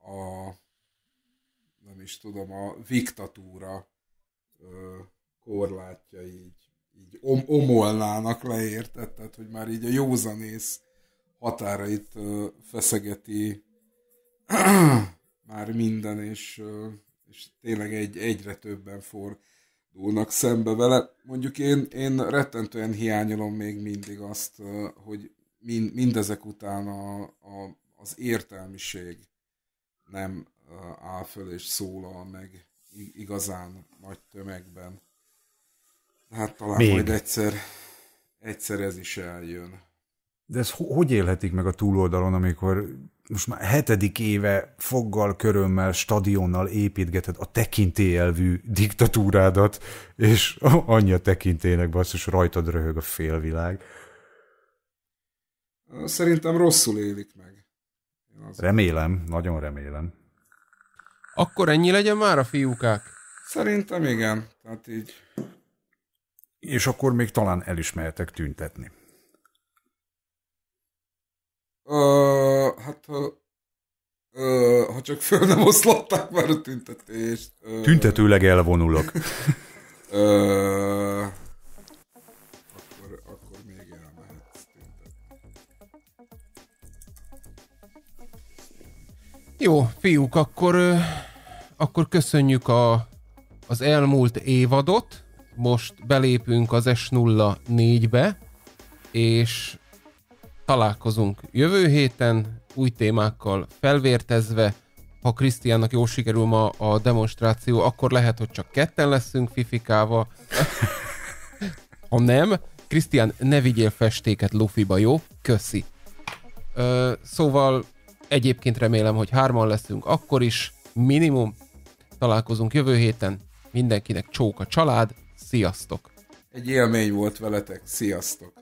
a nem is tudom, a viktatúra korlátja így, így om, omolnának leértett, tehát hogy már így a józanész határait ö, feszegeti már minden, és, ö, és tényleg egy, egyre többen fordulnak szembe vele. Mondjuk én, én rettentően hiányolom még mindig azt, ö, hogy mind, mindezek után a, a, az értelmiség nem áll föl és szólal meg igazán nagy tömegben. Hát talán Még. majd egyszer, egyszer ez is eljön. De ez hogy élhetik meg a túloldalon, amikor most már hetedik éve foggal, körömmel, stadionnal építgeted a tekintélyelvű diktatúrádat, és annyi a tekintélynek basszus, rajtad röhög a félvilág. Szerintem rosszul élik meg. Remélem, nagyon remélem. Akkor ennyi legyen már a fiúkák? Szerintem igen. Tehát így és akkor még talán el is mehetek tüntetni. Ö, hát ha, ö, ha csak föl nem oszlatták már a tüntetést. Ö, Tüntetőleg elvonulok. ö, akkor, akkor még elmehetsz Jó, fiúk, akkor, akkor köszönjük a, az elmúlt évadot most belépünk az S04-be, és találkozunk jövő héten, új témákkal felvértezve. Ha Krisztiánnak jól sikerül ma a demonstráció, akkor lehet, hogy csak ketten leszünk Fifikával. ha nem, Krisztián, ne vigyél festéket Lufiba, jó? Köszi. Ö, szóval egyébként remélem, hogy hárman leszünk akkor is, minimum. Találkozunk jövő héten. Mindenkinek csók a család, Sziasztok! Egy élmény volt veletek. Sziasztok!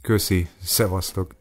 Köszi, szevasztok!